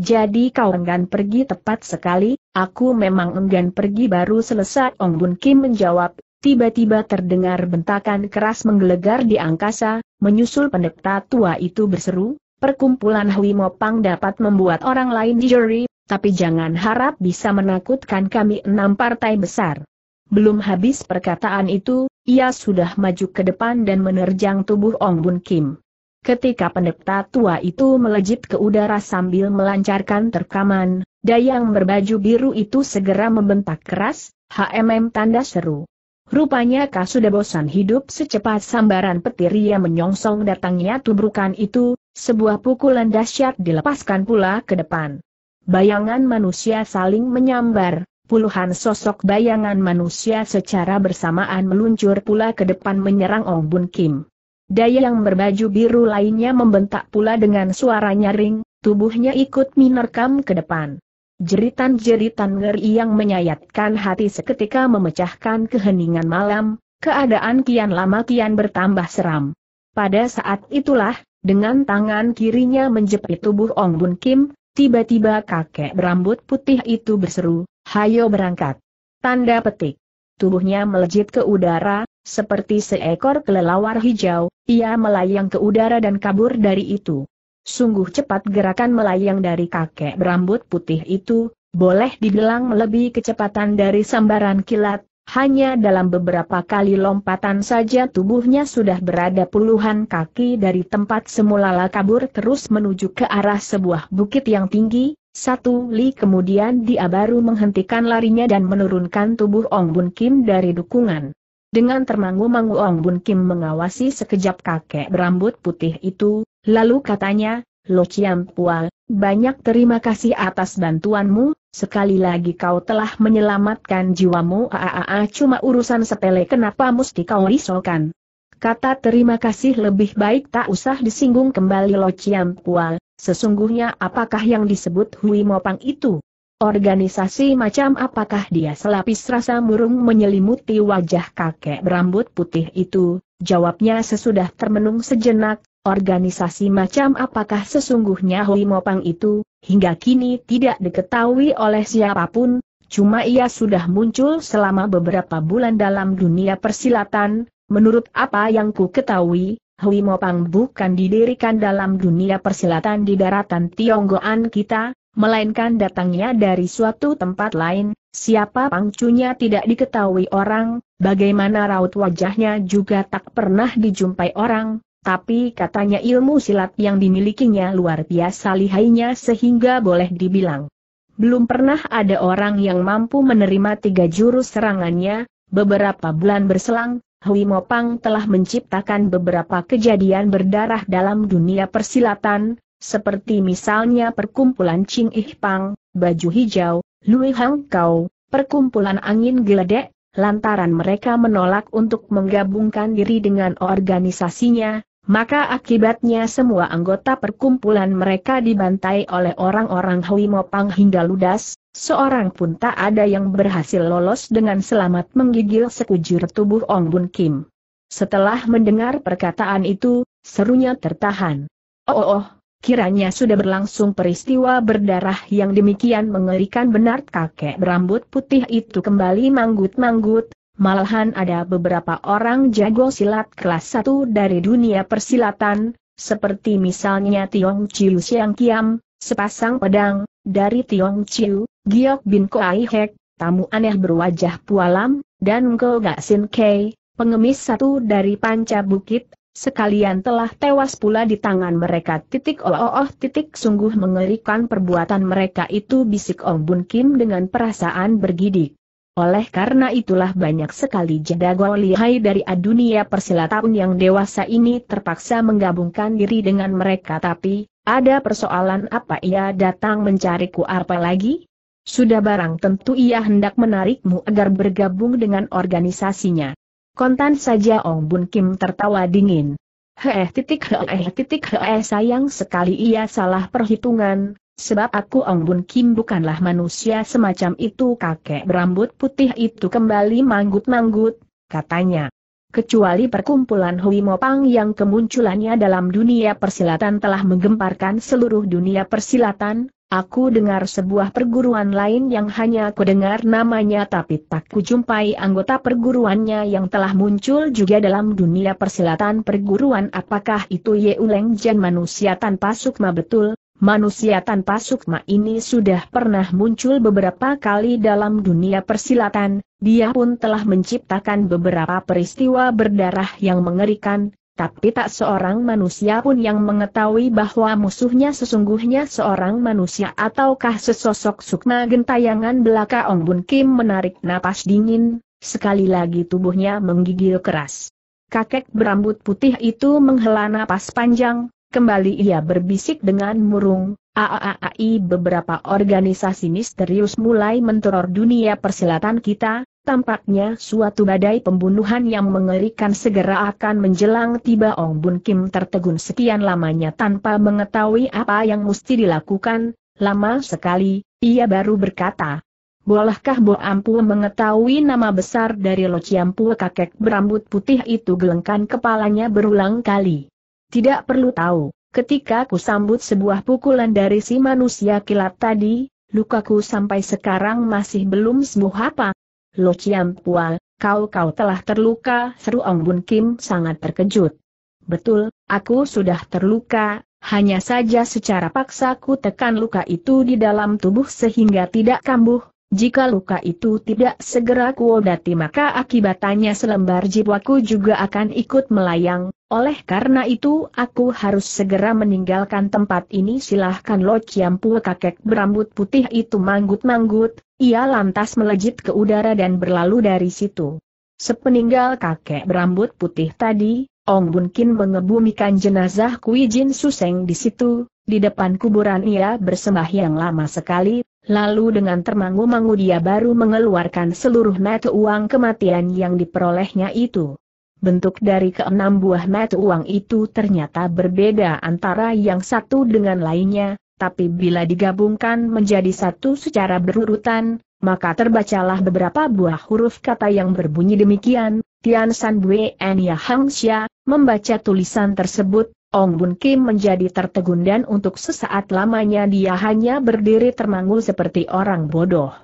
A: Jadi kau enggan pergi tepat sekali, aku memang enggan pergi baru selesai Ong Bun Kim menjawab, tiba-tiba terdengar bentakan keras menggelegar di angkasa, menyusul pendeta tua itu berseru, Perkumpulan Hui Mopang dapat membuat orang lain juri, tapi jangan harap bisa menakutkan kami enam partai besar. Belum habis perkataan itu, ia sudah maju ke depan dan menerjang tubuh Ong Bun Kim. Ketika pendeta tua itu melejit ke udara sambil melancarkan terkaman, dayang berbaju biru itu segera membentak keras, HMM tanda seru. Rupanya kau sudah bosan hidup secepat sambaran petir ia menyongsong datangnya tubrukan itu, sebuah pukulan dahsyat dilepaskan pula ke depan. Bayangan manusia saling menyambar, puluhan sosok bayangan manusia secara bersamaan meluncur pula ke depan menyerang Ong Bun Kim. Daya yang berbaju biru lainnya membentak pula dengan suara nyaring, tubuhnya ikut minerkam ke depan. Jeritan-jeritan ngeri yang menyayatkan hati seketika memecahkan keheningan malam, keadaan kian lama kian bertambah seram. Pada saat itulah, dengan tangan kirinya menjepit tubuh Ong Bun Kim, tiba-tiba kakek berambut putih itu berseru, Hayo berangkat. Tanda petik. Tubuhnya melejit ke udara, seperti seekor kelelawar hijau, ia melayang ke udara dan kabur dari itu. Sungguh cepat gerakan melayang dari kakek berambut putih itu, boleh dibilang melebihi kecepatan dari sambaran kilat, hanya dalam beberapa kali lompatan saja tubuhnya sudah berada puluhan kaki dari tempat semula lah kabur terus menuju ke arah sebuah bukit yang tinggi, satu li kemudian dia baru menghentikan larinya dan menurunkan tubuh Ong Bun Kim dari dukungan. Dengan termangu-mangu Ong Bun Kim mengawasi sekejap kakek berambut putih itu, Lalu katanya, Lo Chiam Pual, banyak terima kasih atas bantuanmu, sekali lagi kau telah menyelamatkan jiwamu aaa cuma urusan sepele kenapa mesti kau risaukan. Kata terima kasih lebih baik tak usah disinggung kembali Lo Chiam Pual, sesungguhnya apakah yang disebut Hui Mopang itu? Organisasi macam apakah dia selapis rasa murung menyelimuti wajah kakek berambut putih itu, jawabnya sesudah termenung sejenak, Organisasi macam apakah sesungguhnya Hui Mopang itu, hingga kini tidak diketahui oleh siapapun, cuma ia sudah muncul selama beberapa bulan dalam dunia persilatan, menurut apa yang ku ketahui, Hui Mopang bukan didirikan dalam dunia persilatan di daratan Tionggoan kita, melainkan datangnya dari suatu tempat lain, siapa pangcunya tidak diketahui orang, bagaimana raut wajahnya juga tak pernah dijumpai orang, tapi katanya ilmu silat yang dimilikinya luar biasa lihainya sehingga boleh dibilang. Belum pernah ada orang yang mampu menerima tiga jurus serangannya, beberapa bulan berselang, Hui Mopang telah menciptakan beberapa kejadian berdarah dalam dunia persilatan, seperti misalnya perkumpulan Ching Ih Pang, Baju Hijau, Lui Hang Kau, perkumpulan angin geledek, lantaran mereka menolak untuk menggabungkan diri dengan organisasinya, maka akibatnya semua anggota perkumpulan mereka dibantai oleh orang-orang Hui Mopang hingga ludas, seorang pun tak ada yang berhasil lolos dengan selamat menggigil sekujur tubuh Ong Bun Kim. Setelah mendengar perkataan itu, serunya tertahan. Oh, oh, oh Kiranya sudah berlangsung peristiwa berdarah yang demikian mengerikan benar kakek berambut putih itu kembali manggut-manggut, Malahan ada beberapa orang jago silat kelas satu dari dunia persilatan, seperti misalnya Tiong Chiu Siang Kiam, sepasang pedang, dari Tiong Chiu, Giok Bin Koai Hek, tamu aneh berwajah pualam, dan Ngo Sin Kei, pengemis satu dari Panca Bukit, sekalian telah tewas pula di tangan mereka. Titik oh, oh, oh titik sungguh mengerikan perbuatan mereka itu bisik Om Bun Kim dengan perasaan bergidik. Oleh karena itulah banyak sekali jago lihai dari dunia persilatan yang dewasa ini terpaksa menggabungkan diri dengan mereka tapi, ada persoalan apa ia datang mencariku apa lagi? Sudah barang tentu ia hendak menarikmu agar bergabung dengan organisasinya. Kontan saja Ong Bun Kim tertawa dingin. Heh titik heh titik heh sayang sekali ia salah perhitungan, Sebab aku Ong Bun Kim bukanlah manusia semacam itu kakek berambut putih itu kembali manggut-manggut, katanya. Kecuali perkumpulan Hui Mopang yang kemunculannya dalam dunia persilatan telah menggemparkan seluruh dunia persilatan, Aku dengar sebuah perguruan lain yang hanya aku dengar namanya tapi tak kujumpai anggota perguruannya yang telah muncul juga dalam dunia persilatan perguruan apakah itu Ye Uleng Jan manusia tanpa sukma betul, manusia tanpa sukma ini sudah pernah muncul beberapa kali dalam dunia persilatan, dia pun telah menciptakan beberapa peristiwa berdarah yang mengerikan, tapi tak seorang manusia pun yang mengetahui bahwa musuhnya sesungguhnya seorang manusia ataukah sesosok sukma gentayangan belaka Ong Bun Kim menarik napas dingin, sekali lagi tubuhnya menggigil keras. Kakek berambut putih itu menghela napas panjang, Kembali ia berbisik dengan murung, AAAI beberapa organisasi misterius mulai menteror dunia persilatan kita, tampaknya suatu badai pembunuhan yang mengerikan segera akan menjelang tiba Ong Bun Kim tertegun sekian lamanya tanpa mengetahui apa yang mesti dilakukan, lama sekali, ia baru berkata. Bolehkah Bo Ampu mengetahui nama besar dari Lo Ciampu kakek berambut putih itu gelengkan kepalanya berulang kali? Tidak perlu tahu, ketika ku sambut sebuah pukulan dari si manusia kilat tadi, lukaku sampai sekarang masih belum sembuh apa. Lo Chiam Pual, kau-kau telah terluka, seru Ong Bun Kim sangat terkejut. Betul, aku sudah terluka, hanya saja secara paksa ku tekan luka itu di dalam tubuh sehingga tidak kambuh, jika luka itu tidak segera kuobati maka akibatannya selembar jiwaku juga akan ikut melayang, oleh karena itu aku harus segera meninggalkan tempat ini silahkan Lo ciampu kakek berambut putih itu manggut-manggut, ia lantas melejit ke udara dan berlalu dari situ. Sepeninggal kakek berambut putih tadi, Ong Bun Kin mengebumikan jenazah Kui Jin Suseng di situ, di depan kuburan ia bersembahyang lama sekali, Lalu dengan termangu-mangu dia baru mengeluarkan seluruh mata uang kematian yang diperolehnya itu. Bentuk dari keenam buah mata uang itu ternyata berbeda antara yang satu dengan lainnya, tapi bila digabungkan menjadi satu secara berurutan, maka terbacalah beberapa buah huruf kata yang berbunyi demikian, Tian San Bue Nia Hang Xia, membaca tulisan tersebut, Ong Bun Kim menjadi tertegun dan untuk sesaat lamanya dia hanya berdiri termangu seperti orang bodoh.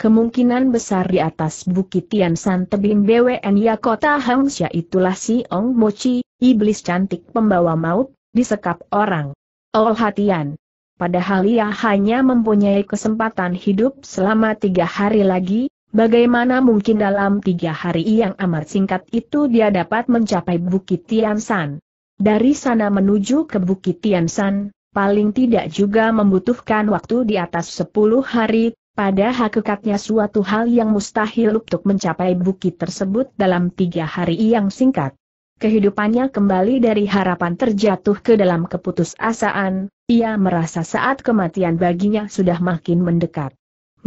A: Kemungkinan besar di atas bukit Tiansan tebing BWN ya kota Hangsia itulah si Ong Mochi, iblis cantik pembawa maut, disekap orang. Oh hatian. Padahal ia hanya mempunyai kesempatan hidup selama tiga hari lagi, bagaimana mungkin dalam tiga hari yang amat singkat itu dia dapat mencapai bukit Tian Tiansan. Dari sana menuju ke Bukit Tiansan, paling tidak juga membutuhkan waktu di atas 10 hari, pada hakikatnya suatu hal yang mustahil untuk mencapai bukit tersebut dalam tiga hari yang singkat. Kehidupannya kembali dari harapan terjatuh ke dalam keputusasaan, ia merasa saat kematian baginya sudah makin mendekat.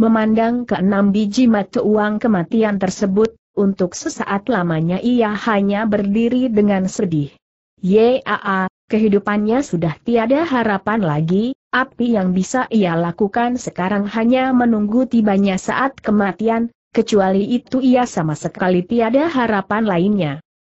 A: Memandang ke enam biji mata uang kematian tersebut, untuk sesaat lamanya ia hanya berdiri dengan sedih. Yaa, kehidupannya sudah tiada harapan lagi, api yang bisa ia lakukan sekarang hanya menunggu tibanya saat kematian, kecuali itu ia sama sekali tiada harapan lainnya.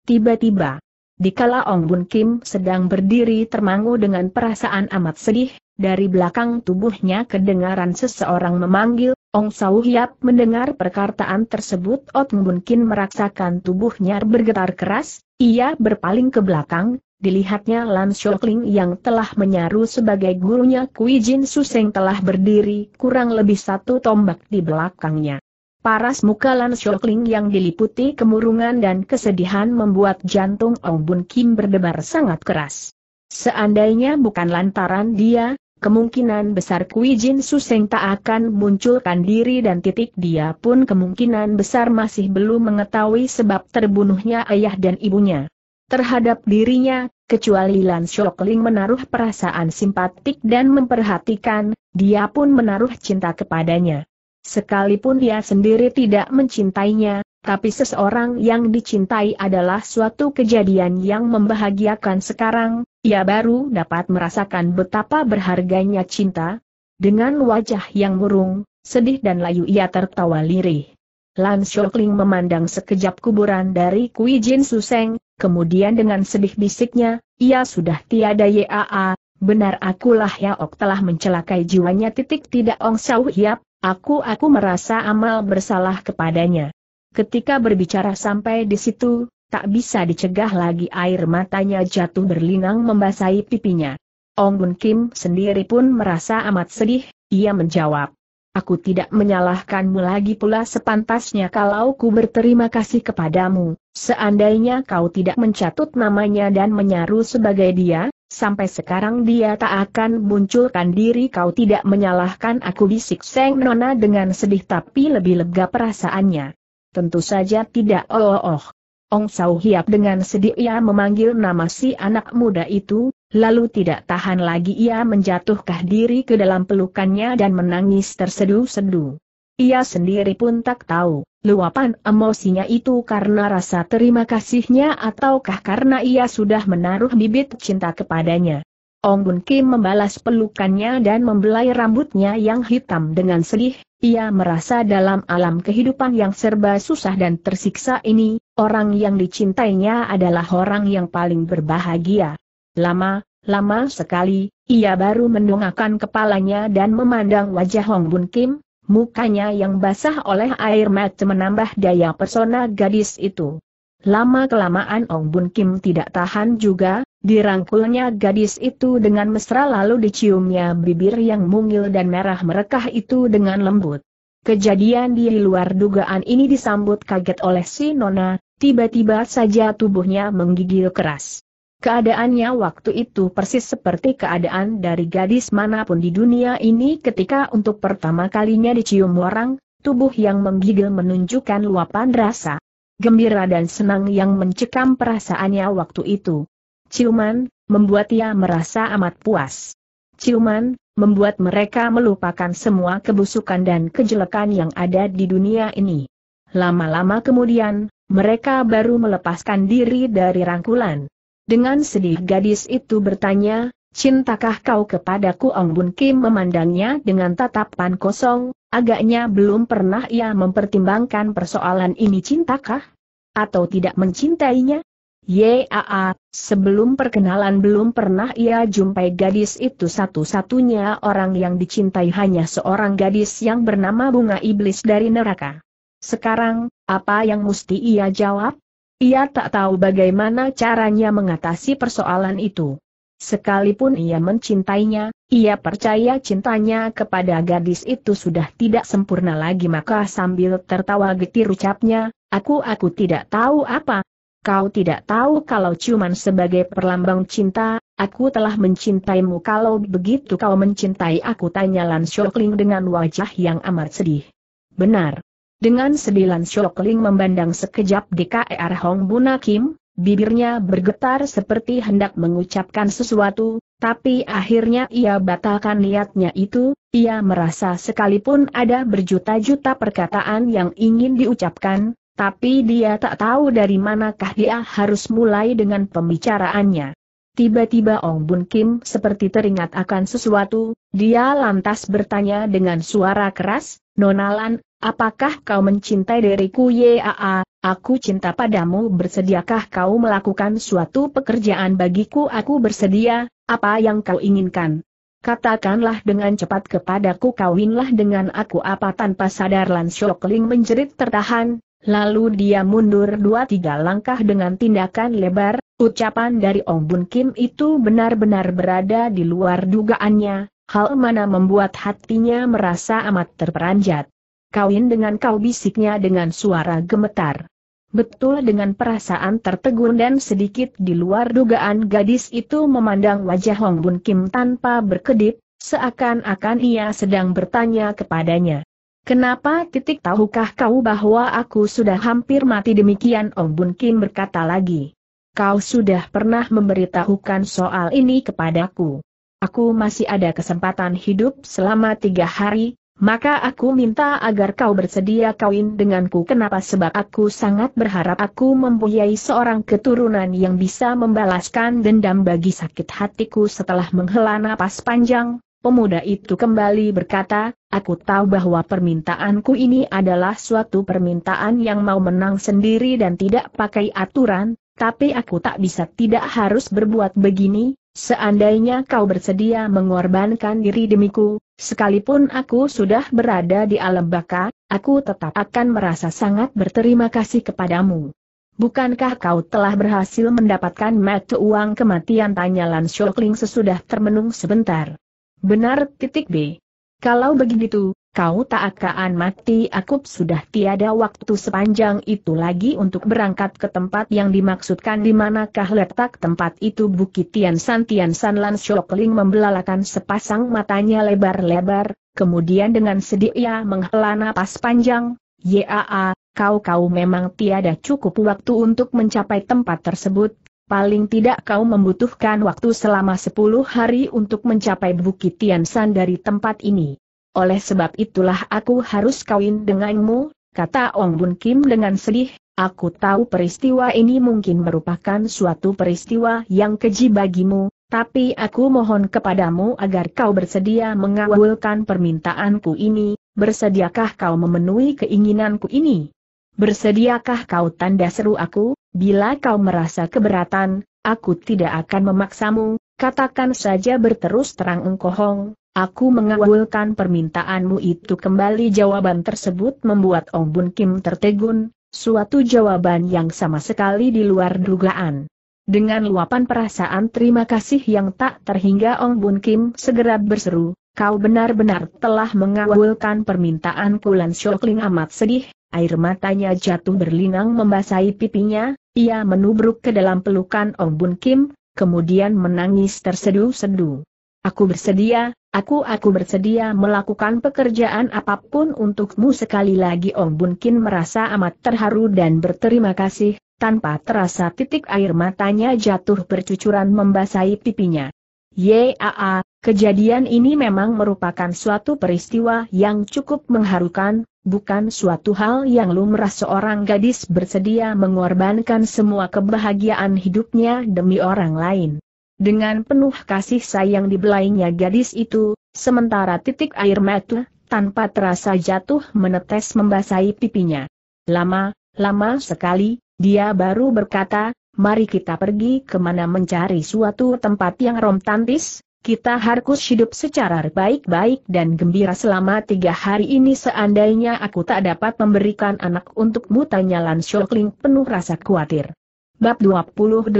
A: Tiba-tiba, dikala Ong Bun Kim sedang berdiri termangu dengan perasaan amat sedih, dari belakang tubuhnya kedengaran seseorang memanggil, Ong Sau Hiap mendengar perkataan tersebut Ong Bun Kim merasakan tubuhnya bergetar keras, ia berpaling ke belakang, dilihatnya Lan Shokling yang telah menyaru sebagai gurunya Kui Jin Suseng telah berdiri kurang lebih satu tombak di belakangnya. Paras muka Lan Shokling yang diliputi kemurungan dan kesedihan membuat jantung Ong Bun Kim berdebar sangat keras. Seandainya bukan lantaran dia, Kemungkinan besar Kui Jin Suseng tak akan munculkan diri dan titik dia pun kemungkinan besar masih belum mengetahui sebab terbunuhnya ayah dan ibunya. Terhadap dirinya, kecuali Lan Ling menaruh perasaan simpatik dan memperhatikan, dia pun menaruh cinta kepadanya. Sekalipun dia sendiri tidak mencintainya, tapi seseorang yang dicintai adalah suatu kejadian yang membahagiakan sekarang, ia baru dapat merasakan betapa berharganya cinta. Dengan wajah yang murung, sedih dan layu ia tertawa lirih. Lan Shokling memandang sekejap kuburan dari Kui Jin Suseng, kemudian dengan sedih bisiknya, ia sudah tiada YAA, benar akulah Yaok telah mencelakai jiwanya titik tidak Ong Sau Hiap, aku-aku merasa amal bersalah kepadanya. Ketika berbicara sampai di situ, tak bisa dicegah lagi air matanya jatuh berlinang membasahi pipinya. Ong Bun Kim sendiri pun merasa amat sedih, ia menjawab. Aku tidak menyalahkanmu lagi pula sepantasnya kalau ku berterima kasih kepadamu, seandainya kau tidak mencatut namanya dan menyaru sebagai dia, sampai sekarang dia tak akan munculkan diri kau tidak menyalahkan aku bisik Seng Nona dengan sedih tapi lebih lega perasaannya. Tentu saja tidak oh oh oh. Ong Sau Hiap dengan sedih ia memanggil nama si anak muda itu, lalu tidak tahan lagi ia menjatuhkan diri ke dalam pelukannya dan menangis tersedu sedu. Ia sendiri pun tak tahu, luapan emosinya itu karena rasa terima kasihnya ataukah karena ia sudah menaruh bibit cinta kepadanya. Ong Bun Kim membalas pelukannya dan membelai rambutnya yang hitam dengan sedih, ia merasa dalam alam kehidupan yang serba susah dan tersiksa ini, Orang yang dicintainya adalah orang yang paling berbahagia. Lama, lama sekali, ia baru mendongakkan kepalanya dan memandang wajah Hong Bun Kim, mukanya yang basah oleh air mata menambah daya persona gadis itu. Lama-kelamaan Hong Bun Kim tidak tahan juga, dirangkulnya gadis itu dengan mesra lalu diciumnya bibir yang mungil dan merah merekah itu dengan lembut. Kejadian di luar dugaan ini disambut kaget oleh si Nona, tiba-tiba saja tubuhnya menggigil keras. Keadaannya waktu itu persis seperti keadaan dari gadis manapun di dunia ini ketika untuk pertama kalinya dicium orang, tubuh yang menggigil menunjukkan luapan rasa. Gembira dan senang yang mencekam perasaannya waktu itu. Ciuman, membuat ia merasa amat puas. Ciuman, membuat mereka melupakan semua kebusukan dan kejelekan yang ada di dunia ini. Lama-lama kemudian, mereka baru melepaskan diri dari rangkulan. Dengan sedih gadis itu bertanya, Cintakah kau kepadaku Ong Bun Kim memandangnya dengan tatapan kosong, agaknya belum pernah ia mempertimbangkan persoalan ini cintakah? Atau tidak mencintainya? Yaa, sebelum perkenalan belum pernah ia jumpai gadis itu satu-satunya orang yang dicintai hanya seorang gadis yang bernama Bunga Iblis dari neraka. Sekarang, apa yang mesti ia jawab? Ia tak tahu bagaimana caranya mengatasi persoalan itu. Sekalipun ia mencintainya, ia percaya cintanya kepada gadis itu sudah tidak sempurna lagi maka sambil tertawa getir ucapnya, aku-aku tidak tahu apa, Kau tidak tahu kalau cuman sebagai perlambang cinta, aku telah mencintaimu kalau begitu kau mencintai aku tanya Lan Shokling dengan wajah yang amat sedih. Benar. Dengan sedih Lan Shokling membandang sekejap di Hong Buna Kim, bibirnya bergetar seperti hendak mengucapkan sesuatu, tapi akhirnya ia batalkan niatnya itu, ia merasa sekalipun ada berjuta-juta perkataan yang ingin diucapkan, tapi dia tak tahu dari manakah dia harus mulai dengan pembicaraannya. Tiba-tiba Ong Bun Kim seperti teringat akan sesuatu, dia lantas bertanya dengan suara keras, Nonalan, apakah kau mencintai diriku Yaa, aku cinta padamu bersediakah kau melakukan suatu pekerjaan bagiku aku bersedia, apa yang kau inginkan? Katakanlah dengan cepat kepadaku kawinlah dengan aku apa tanpa sadar Lan Shokling menjerit tertahan, Lalu dia mundur dua tiga langkah dengan tindakan lebar, ucapan dari Ong Bun Kim itu benar-benar berada di luar dugaannya, hal mana membuat hatinya merasa amat terperanjat. Kawin dengan kau bisiknya dengan suara gemetar. Betul dengan perasaan tertegun dan sedikit di luar dugaan gadis itu memandang wajah Hong Bun Kim tanpa berkedip, seakan-akan ia sedang bertanya kepadanya. Kenapa titik tahukah kau bahwa aku sudah hampir mati demikian Om oh, Bun Kim berkata lagi. Kau sudah pernah memberitahukan soal ini kepadaku. Aku masih ada kesempatan hidup selama tiga hari, maka aku minta agar kau bersedia kawin denganku kenapa sebab aku sangat berharap aku mempunyai seorang keturunan yang bisa membalaskan dendam bagi sakit hatiku setelah menghela napas panjang, Pemuda itu kembali berkata, aku tahu bahwa permintaanku ini adalah suatu permintaan yang mau menang sendiri dan tidak pakai aturan, tapi aku tak bisa tidak harus berbuat begini, seandainya kau bersedia mengorbankan diri demiku, sekalipun aku sudah berada di alam baka, aku tetap akan merasa sangat berterima kasih kepadamu. Bukankah kau telah berhasil mendapatkan mata uang kematian tanya Lan Shokling sesudah termenung sebentar? Benar titik B. Kalau begitu, kau tak akan mati aku sudah tiada waktu sepanjang itu lagi untuk berangkat ke tempat yang dimaksudkan di manakah letak tempat itu Bukit Tian San Tian San Lan Shokling membelalakan sepasang matanya lebar-lebar, kemudian dengan sedih ia menghela napas panjang, Yaa, kau-kau memang tiada cukup waktu untuk mencapai tempat tersebut, Paling tidak kau membutuhkan waktu selama sepuluh hari untuk mencapai Bukit Tiansan dari tempat ini. Oleh sebab itulah aku harus kawin denganmu, kata Ong Bun Kim dengan sedih, Aku tahu peristiwa ini mungkin merupakan suatu peristiwa yang keji bagimu, tapi aku mohon kepadamu agar kau bersedia mengawalkan permintaanku ini, bersediakah kau memenuhi keinginanku ini? Bersediakah kau tanda seru aku, bila kau merasa keberatan, aku tidak akan memaksamu, katakan saja berterus terang engkohong, Aku mengawalkan permintaanmu itu kembali jawaban tersebut membuat Ong Bun Kim tertegun, suatu jawaban yang sama sekali di luar dugaan. Dengan luapan perasaan terima kasih yang tak terhingga Ong Bun Kim segera berseru, kau benar-benar telah mengawalkan permintaanku Lan Shokling amat sedih, Air matanya jatuh berlinang membasahi pipinya, ia menubruk ke dalam pelukan Ong Bun Kim, kemudian menangis terseduh sedu Aku bersedia, aku aku bersedia melakukan pekerjaan apapun untukmu sekali lagi Ong Bun Kim merasa amat terharu dan berterima kasih, tanpa terasa titik air matanya jatuh bercucuran membasahi pipinya. Yaa, kejadian ini memang merupakan suatu peristiwa yang cukup mengharukan, Bukan suatu hal yang lumrah seorang gadis bersedia mengorbankan semua kebahagiaan hidupnya demi orang lain. Dengan penuh kasih sayang dibelainya gadis itu, sementara titik air mata, tanpa terasa jatuh menetes membasahi pipinya. Lama, lama sekali, dia baru berkata, mari kita pergi kemana mencari suatu tempat yang romantis, kita harus hidup secara baik-baik dan gembira selama tiga hari ini seandainya aku tak dapat memberikan anak untukmu tanya Lan Shokling penuh rasa khawatir. Bab 28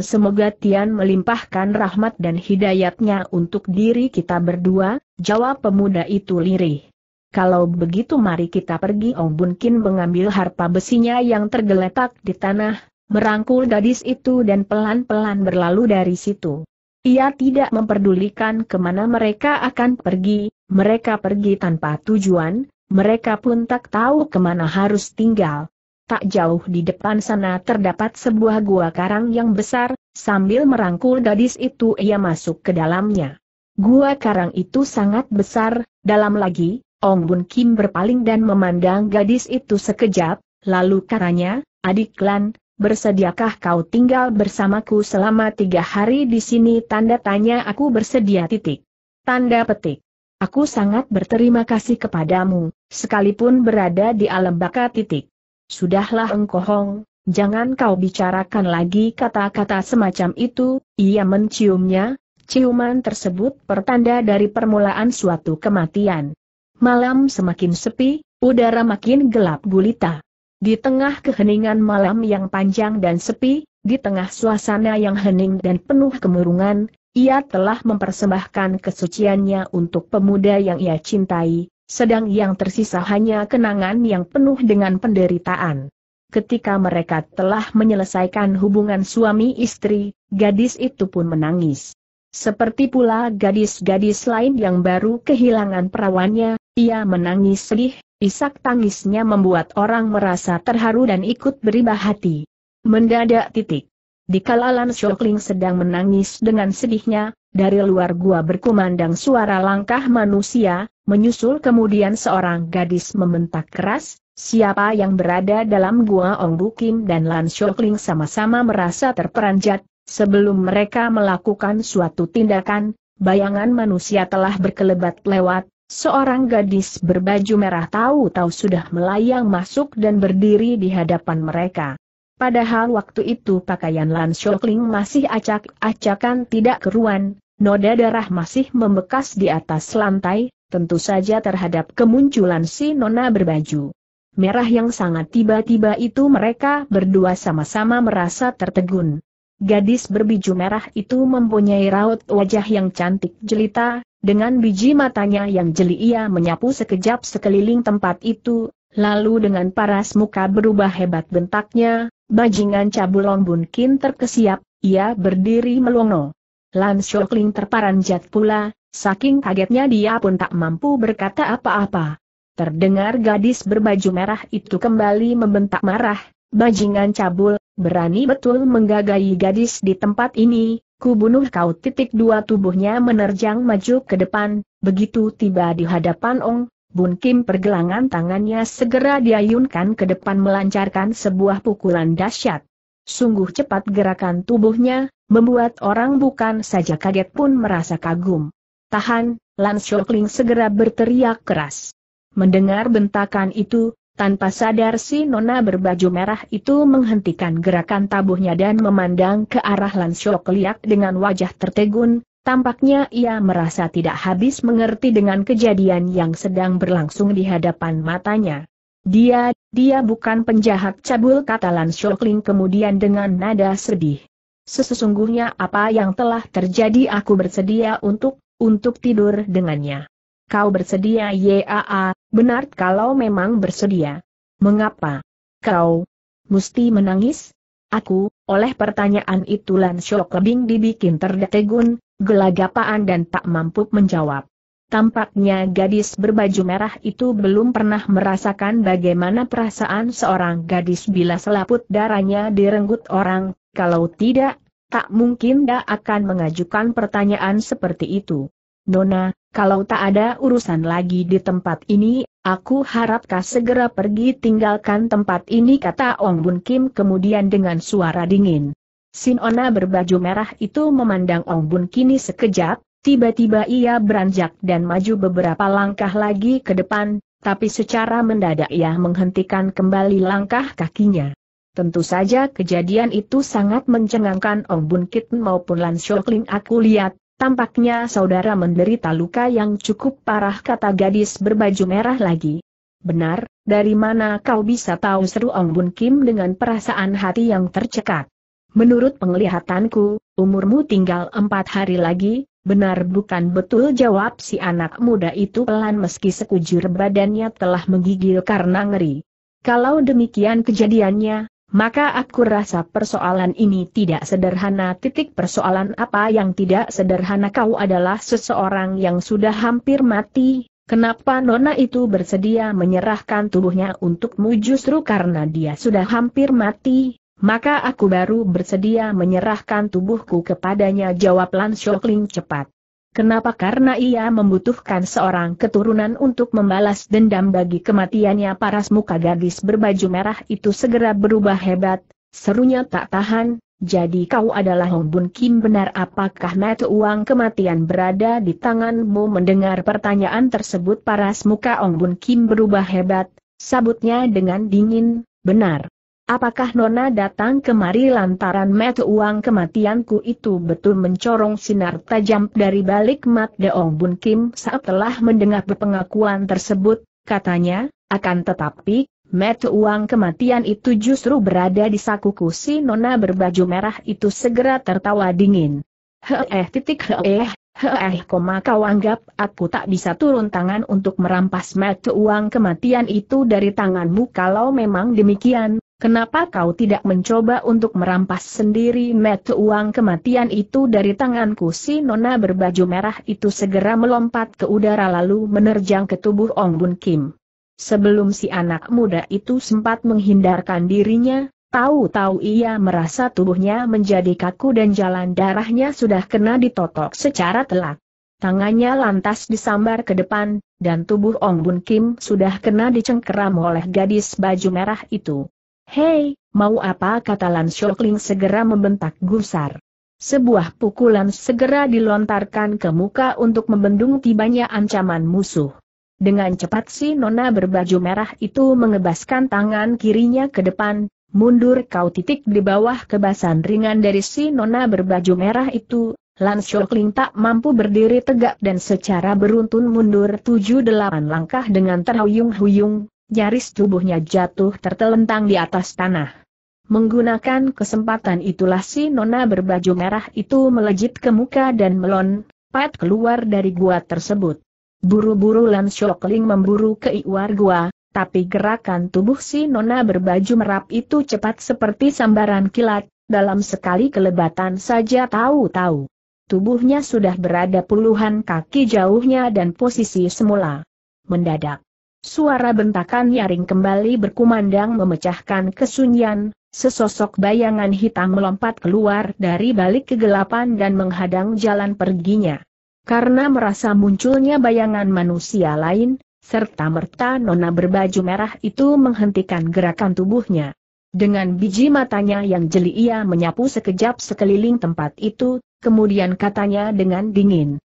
A: Semoga Tian melimpahkan rahmat dan hidayatnya untuk diri kita berdua, jawab pemuda itu lirih. Kalau begitu mari kita pergi Ong Bun Kin mengambil harpa besinya yang tergeletak di tanah, merangkul gadis itu dan pelan-pelan berlalu dari situ. Ia tidak memperdulikan kemana mereka akan pergi, mereka pergi tanpa tujuan, mereka pun tak tahu kemana harus tinggal. Tak jauh di depan sana terdapat sebuah gua karang yang besar, sambil merangkul gadis itu ia masuk ke dalamnya. Gua karang itu sangat besar, dalam lagi, Ong Bun Kim berpaling dan memandang gadis itu sekejap, lalu katanya, adik Lan, bersediakah kau tinggal bersamaku selama tiga hari di sini? Tanda tanya aku bersedia titik. Tanda petik. Aku sangat berterima kasih kepadamu, sekalipun berada di alam baka titik. Sudahlah engkohong, jangan kau bicarakan lagi kata-kata semacam itu, ia menciumnya, ciuman tersebut pertanda dari permulaan suatu kematian. Malam semakin sepi, udara makin gelap gulita. Di tengah keheningan malam yang panjang dan sepi, di tengah suasana yang hening dan penuh kemurungan, ia telah mempersembahkan kesuciannya untuk pemuda yang ia cintai, sedang yang tersisa hanya kenangan yang penuh dengan penderitaan. Ketika mereka telah menyelesaikan hubungan suami istri, gadis itu pun menangis. Seperti pula gadis-gadis lain yang baru kehilangan perawannya, ia menangis sedih, Isak tangisnya membuat orang merasa terharu dan ikut beribah hati. Mendadak titik. Di kalalan Shokling sedang menangis dengan sedihnya, dari luar gua berkumandang suara langkah manusia, menyusul kemudian seorang gadis membentak keras, siapa yang berada dalam gua Ong Bukim dan Lan Shokling sama-sama merasa terperanjat, sebelum mereka melakukan suatu tindakan, bayangan manusia telah berkelebat lewat, Seorang gadis berbaju merah tahu-tahu sudah melayang masuk dan berdiri di hadapan mereka. Padahal waktu itu pakaian Lan Shokling masih acak-acakan tidak keruan, noda darah masih membekas di atas lantai, tentu saja terhadap kemunculan si nona berbaju merah yang sangat tiba-tiba itu mereka berdua sama-sama merasa tertegun. Gadis berbiju merah itu mempunyai raut wajah yang cantik jelita, dengan biji matanya yang jeli ia menyapu sekejap sekeliling tempat itu, lalu dengan paras muka berubah hebat bentaknya, bajingan cabulong bunkin terkesiap, ia berdiri melongo. Lan Shokling terparanjat pula, saking kagetnya dia pun tak mampu berkata apa-apa. Terdengar gadis berbaju merah itu kembali membentak marah, bajingan cabul, berani betul menggagahi gadis di tempat ini, ku bunuh kau titik dua tubuhnya menerjang maju ke depan, begitu tiba di hadapan Ong, Bun Kim pergelangan tangannya segera diayunkan ke depan melancarkan sebuah pukulan dahsyat. Sungguh cepat gerakan tubuhnya, membuat orang bukan saja kaget pun merasa kagum. Tahan, Lan Shokling segera berteriak keras. Mendengar bentakan itu, tanpa sadar si nona berbaju merah itu menghentikan gerakan tabuhnya dan memandang ke arah Lansyok Liak dengan wajah tertegun, tampaknya ia merasa tidak habis mengerti dengan kejadian yang sedang berlangsung di hadapan matanya. Dia, dia bukan penjahat cabul kata Lansyok Ling kemudian dengan nada sedih. Sesungguhnya apa yang telah terjadi aku bersedia untuk, untuk tidur dengannya. Kau bersedia Yaa, Benar kalau memang bersedia. Mengapa? Kau mesti menangis? Aku, oleh pertanyaan itu Lan Syok Lebing dibikin terdetegun, gelagapaan dan tak mampu menjawab. Tampaknya gadis berbaju merah itu belum pernah merasakan bagaimana perasaan seorang gadis bila selaput darahnya direnggut orang, kalau tidak, tak mungkin dia akan mengajukan pertanyaan seperti itu. Nona, kalau tak ada urusan lagi di tempat ini, aku harap kau segera pergi tinggalkan tempat ini kata Ong Bun Kim kemudian dengan suara dingin. Sinona berbaju merah itu memandang Ong Bun Kini sekejap, tiba-tiba ia beranjak dan maju beberapa langkah lagi ke depan, tapi secara mendadak ia menghentikan kembali langkah kakinya. Tentu saja kejadian itu sangat mencengangkan Ong Bun Kit maupun Lan Shokling aku lihat, Tampaknya saudara menderita luka yang cukup parah kata gadis berbaju merah lagi. Benar, dari mana kau bisa tahu seru Ong Bun Kim dengan perasaan hati yang tercekat? Menurut penglihatanku, umurmu tinggal empat hari lagi, benar bukan betul jawab si anak muda itu pelan meski sekujur badannya telah menggigil karena ngeri. Kalau demikian kejadiannya, maka aku rasa persoalan ini tidak sederhana. Titik persoalan apa yang tidak sederhana kau adalah seseorang yang sudah hampir mati, kenapa nona itu bersedia menyerahkan tubuhnya untukmu justru karena dia sudah hampir mati, maka aku baru bersedia menyerahkan tubuhku kepadanya jawab Lan Shokling cepat. Kenapa? Karena ia membutuhkan seorang keturunan untuk membalas dendam bagi kematiannya paras muka gadis berbaju merah itu segera berubah hebat, serunya tak tahan, jadi kau adalah Hong Bun Kim benar apakah mata uang kematian berada di tanganmu mendengar pertanyaan tersebut paras muka Hong Bun Kim berubah hebat, sabutnya dengan dingin, benar. Apakah Nona datang kemari lantaran met uang kematianku itu betul mencorong sinar tajam dari balik Mat Deong Bun Kim saat telah mendengar pengakuan tersebut, katanya, akan tetapi, met uang kematian itu justru berada di sakuku si Nona berbaju merah itu segera tertawa dingin. Heeh titik heeh, heeh koma kau anggap aku tak bisa turun tangan untuk merampas met uang kematian itu dari tanganmu kalau memang demikian, Kenapa kau tidak mencoba untuk merampas sendiri metu uang kematian itu dari tanganku si nona berbaju merah itu segera melompat ke udara lalu menerjang ke tubuh Ong Bun Kim. Sebelum si anak muda itu sempat menghindarkan dirinya, tahu-tahu ia merasa tubuhnya menjadi kaku dan jalan darahnya sudah kena ditotok secara telak. Tangannya lantas disambar ke depan, dan tubuh Ong Bun Kim sudah kena dicengkeram oleh gadis baju merah itu. Hei, mau apa kata Lan Shokling segera membentak gusar. Sebuah pukulan segera dilontarkan ke muka untuk membendung tibanya ancaman musuh. Dengan cepat si nona berbaju merah itu mengebaskan tangan kirinya ke depan, mundur kau titik di bawah kebasan ringan dari si nona berbaju merah itu, Lan Shokling tak mampu berdiri tegak dan secara beruntun mundur tujuh delapan langkah dengan terhuyung-huyung, Nyaris tubuhnya jatuh tertelentang di atas tanah. Menggunakan kesempatan itulah si nona berbaju merah itu melejit ke muka dan melon, pat keluar dari gua tersebut. Buru-buru Lan Shokling memburu ke iwar gua, tapi gerakan tubuh si nona berbaju merah itu cepat seperti sambaran kilat, dalam sekali kelebatan saja tahu-tahu. Tubuhnya sudah berada puluhan kaki jauhnya dan posisi semula. Mendadak. Suara bentakan nyaring kembali berkumandang memecahkan kesunyian, sesosok bayangan hitam melompat keluar dari balik kegelapan dan menghadang jalan perginya. Karena merasa munculnya bayangan manusia lain, serta merta nona berbaju merah itu menghentikan gerakan tubuhnya. Dengan biji matanya yang jeli ia menyapu sekejap sekeliling tempat itu, kemudian katanya dengan dingin.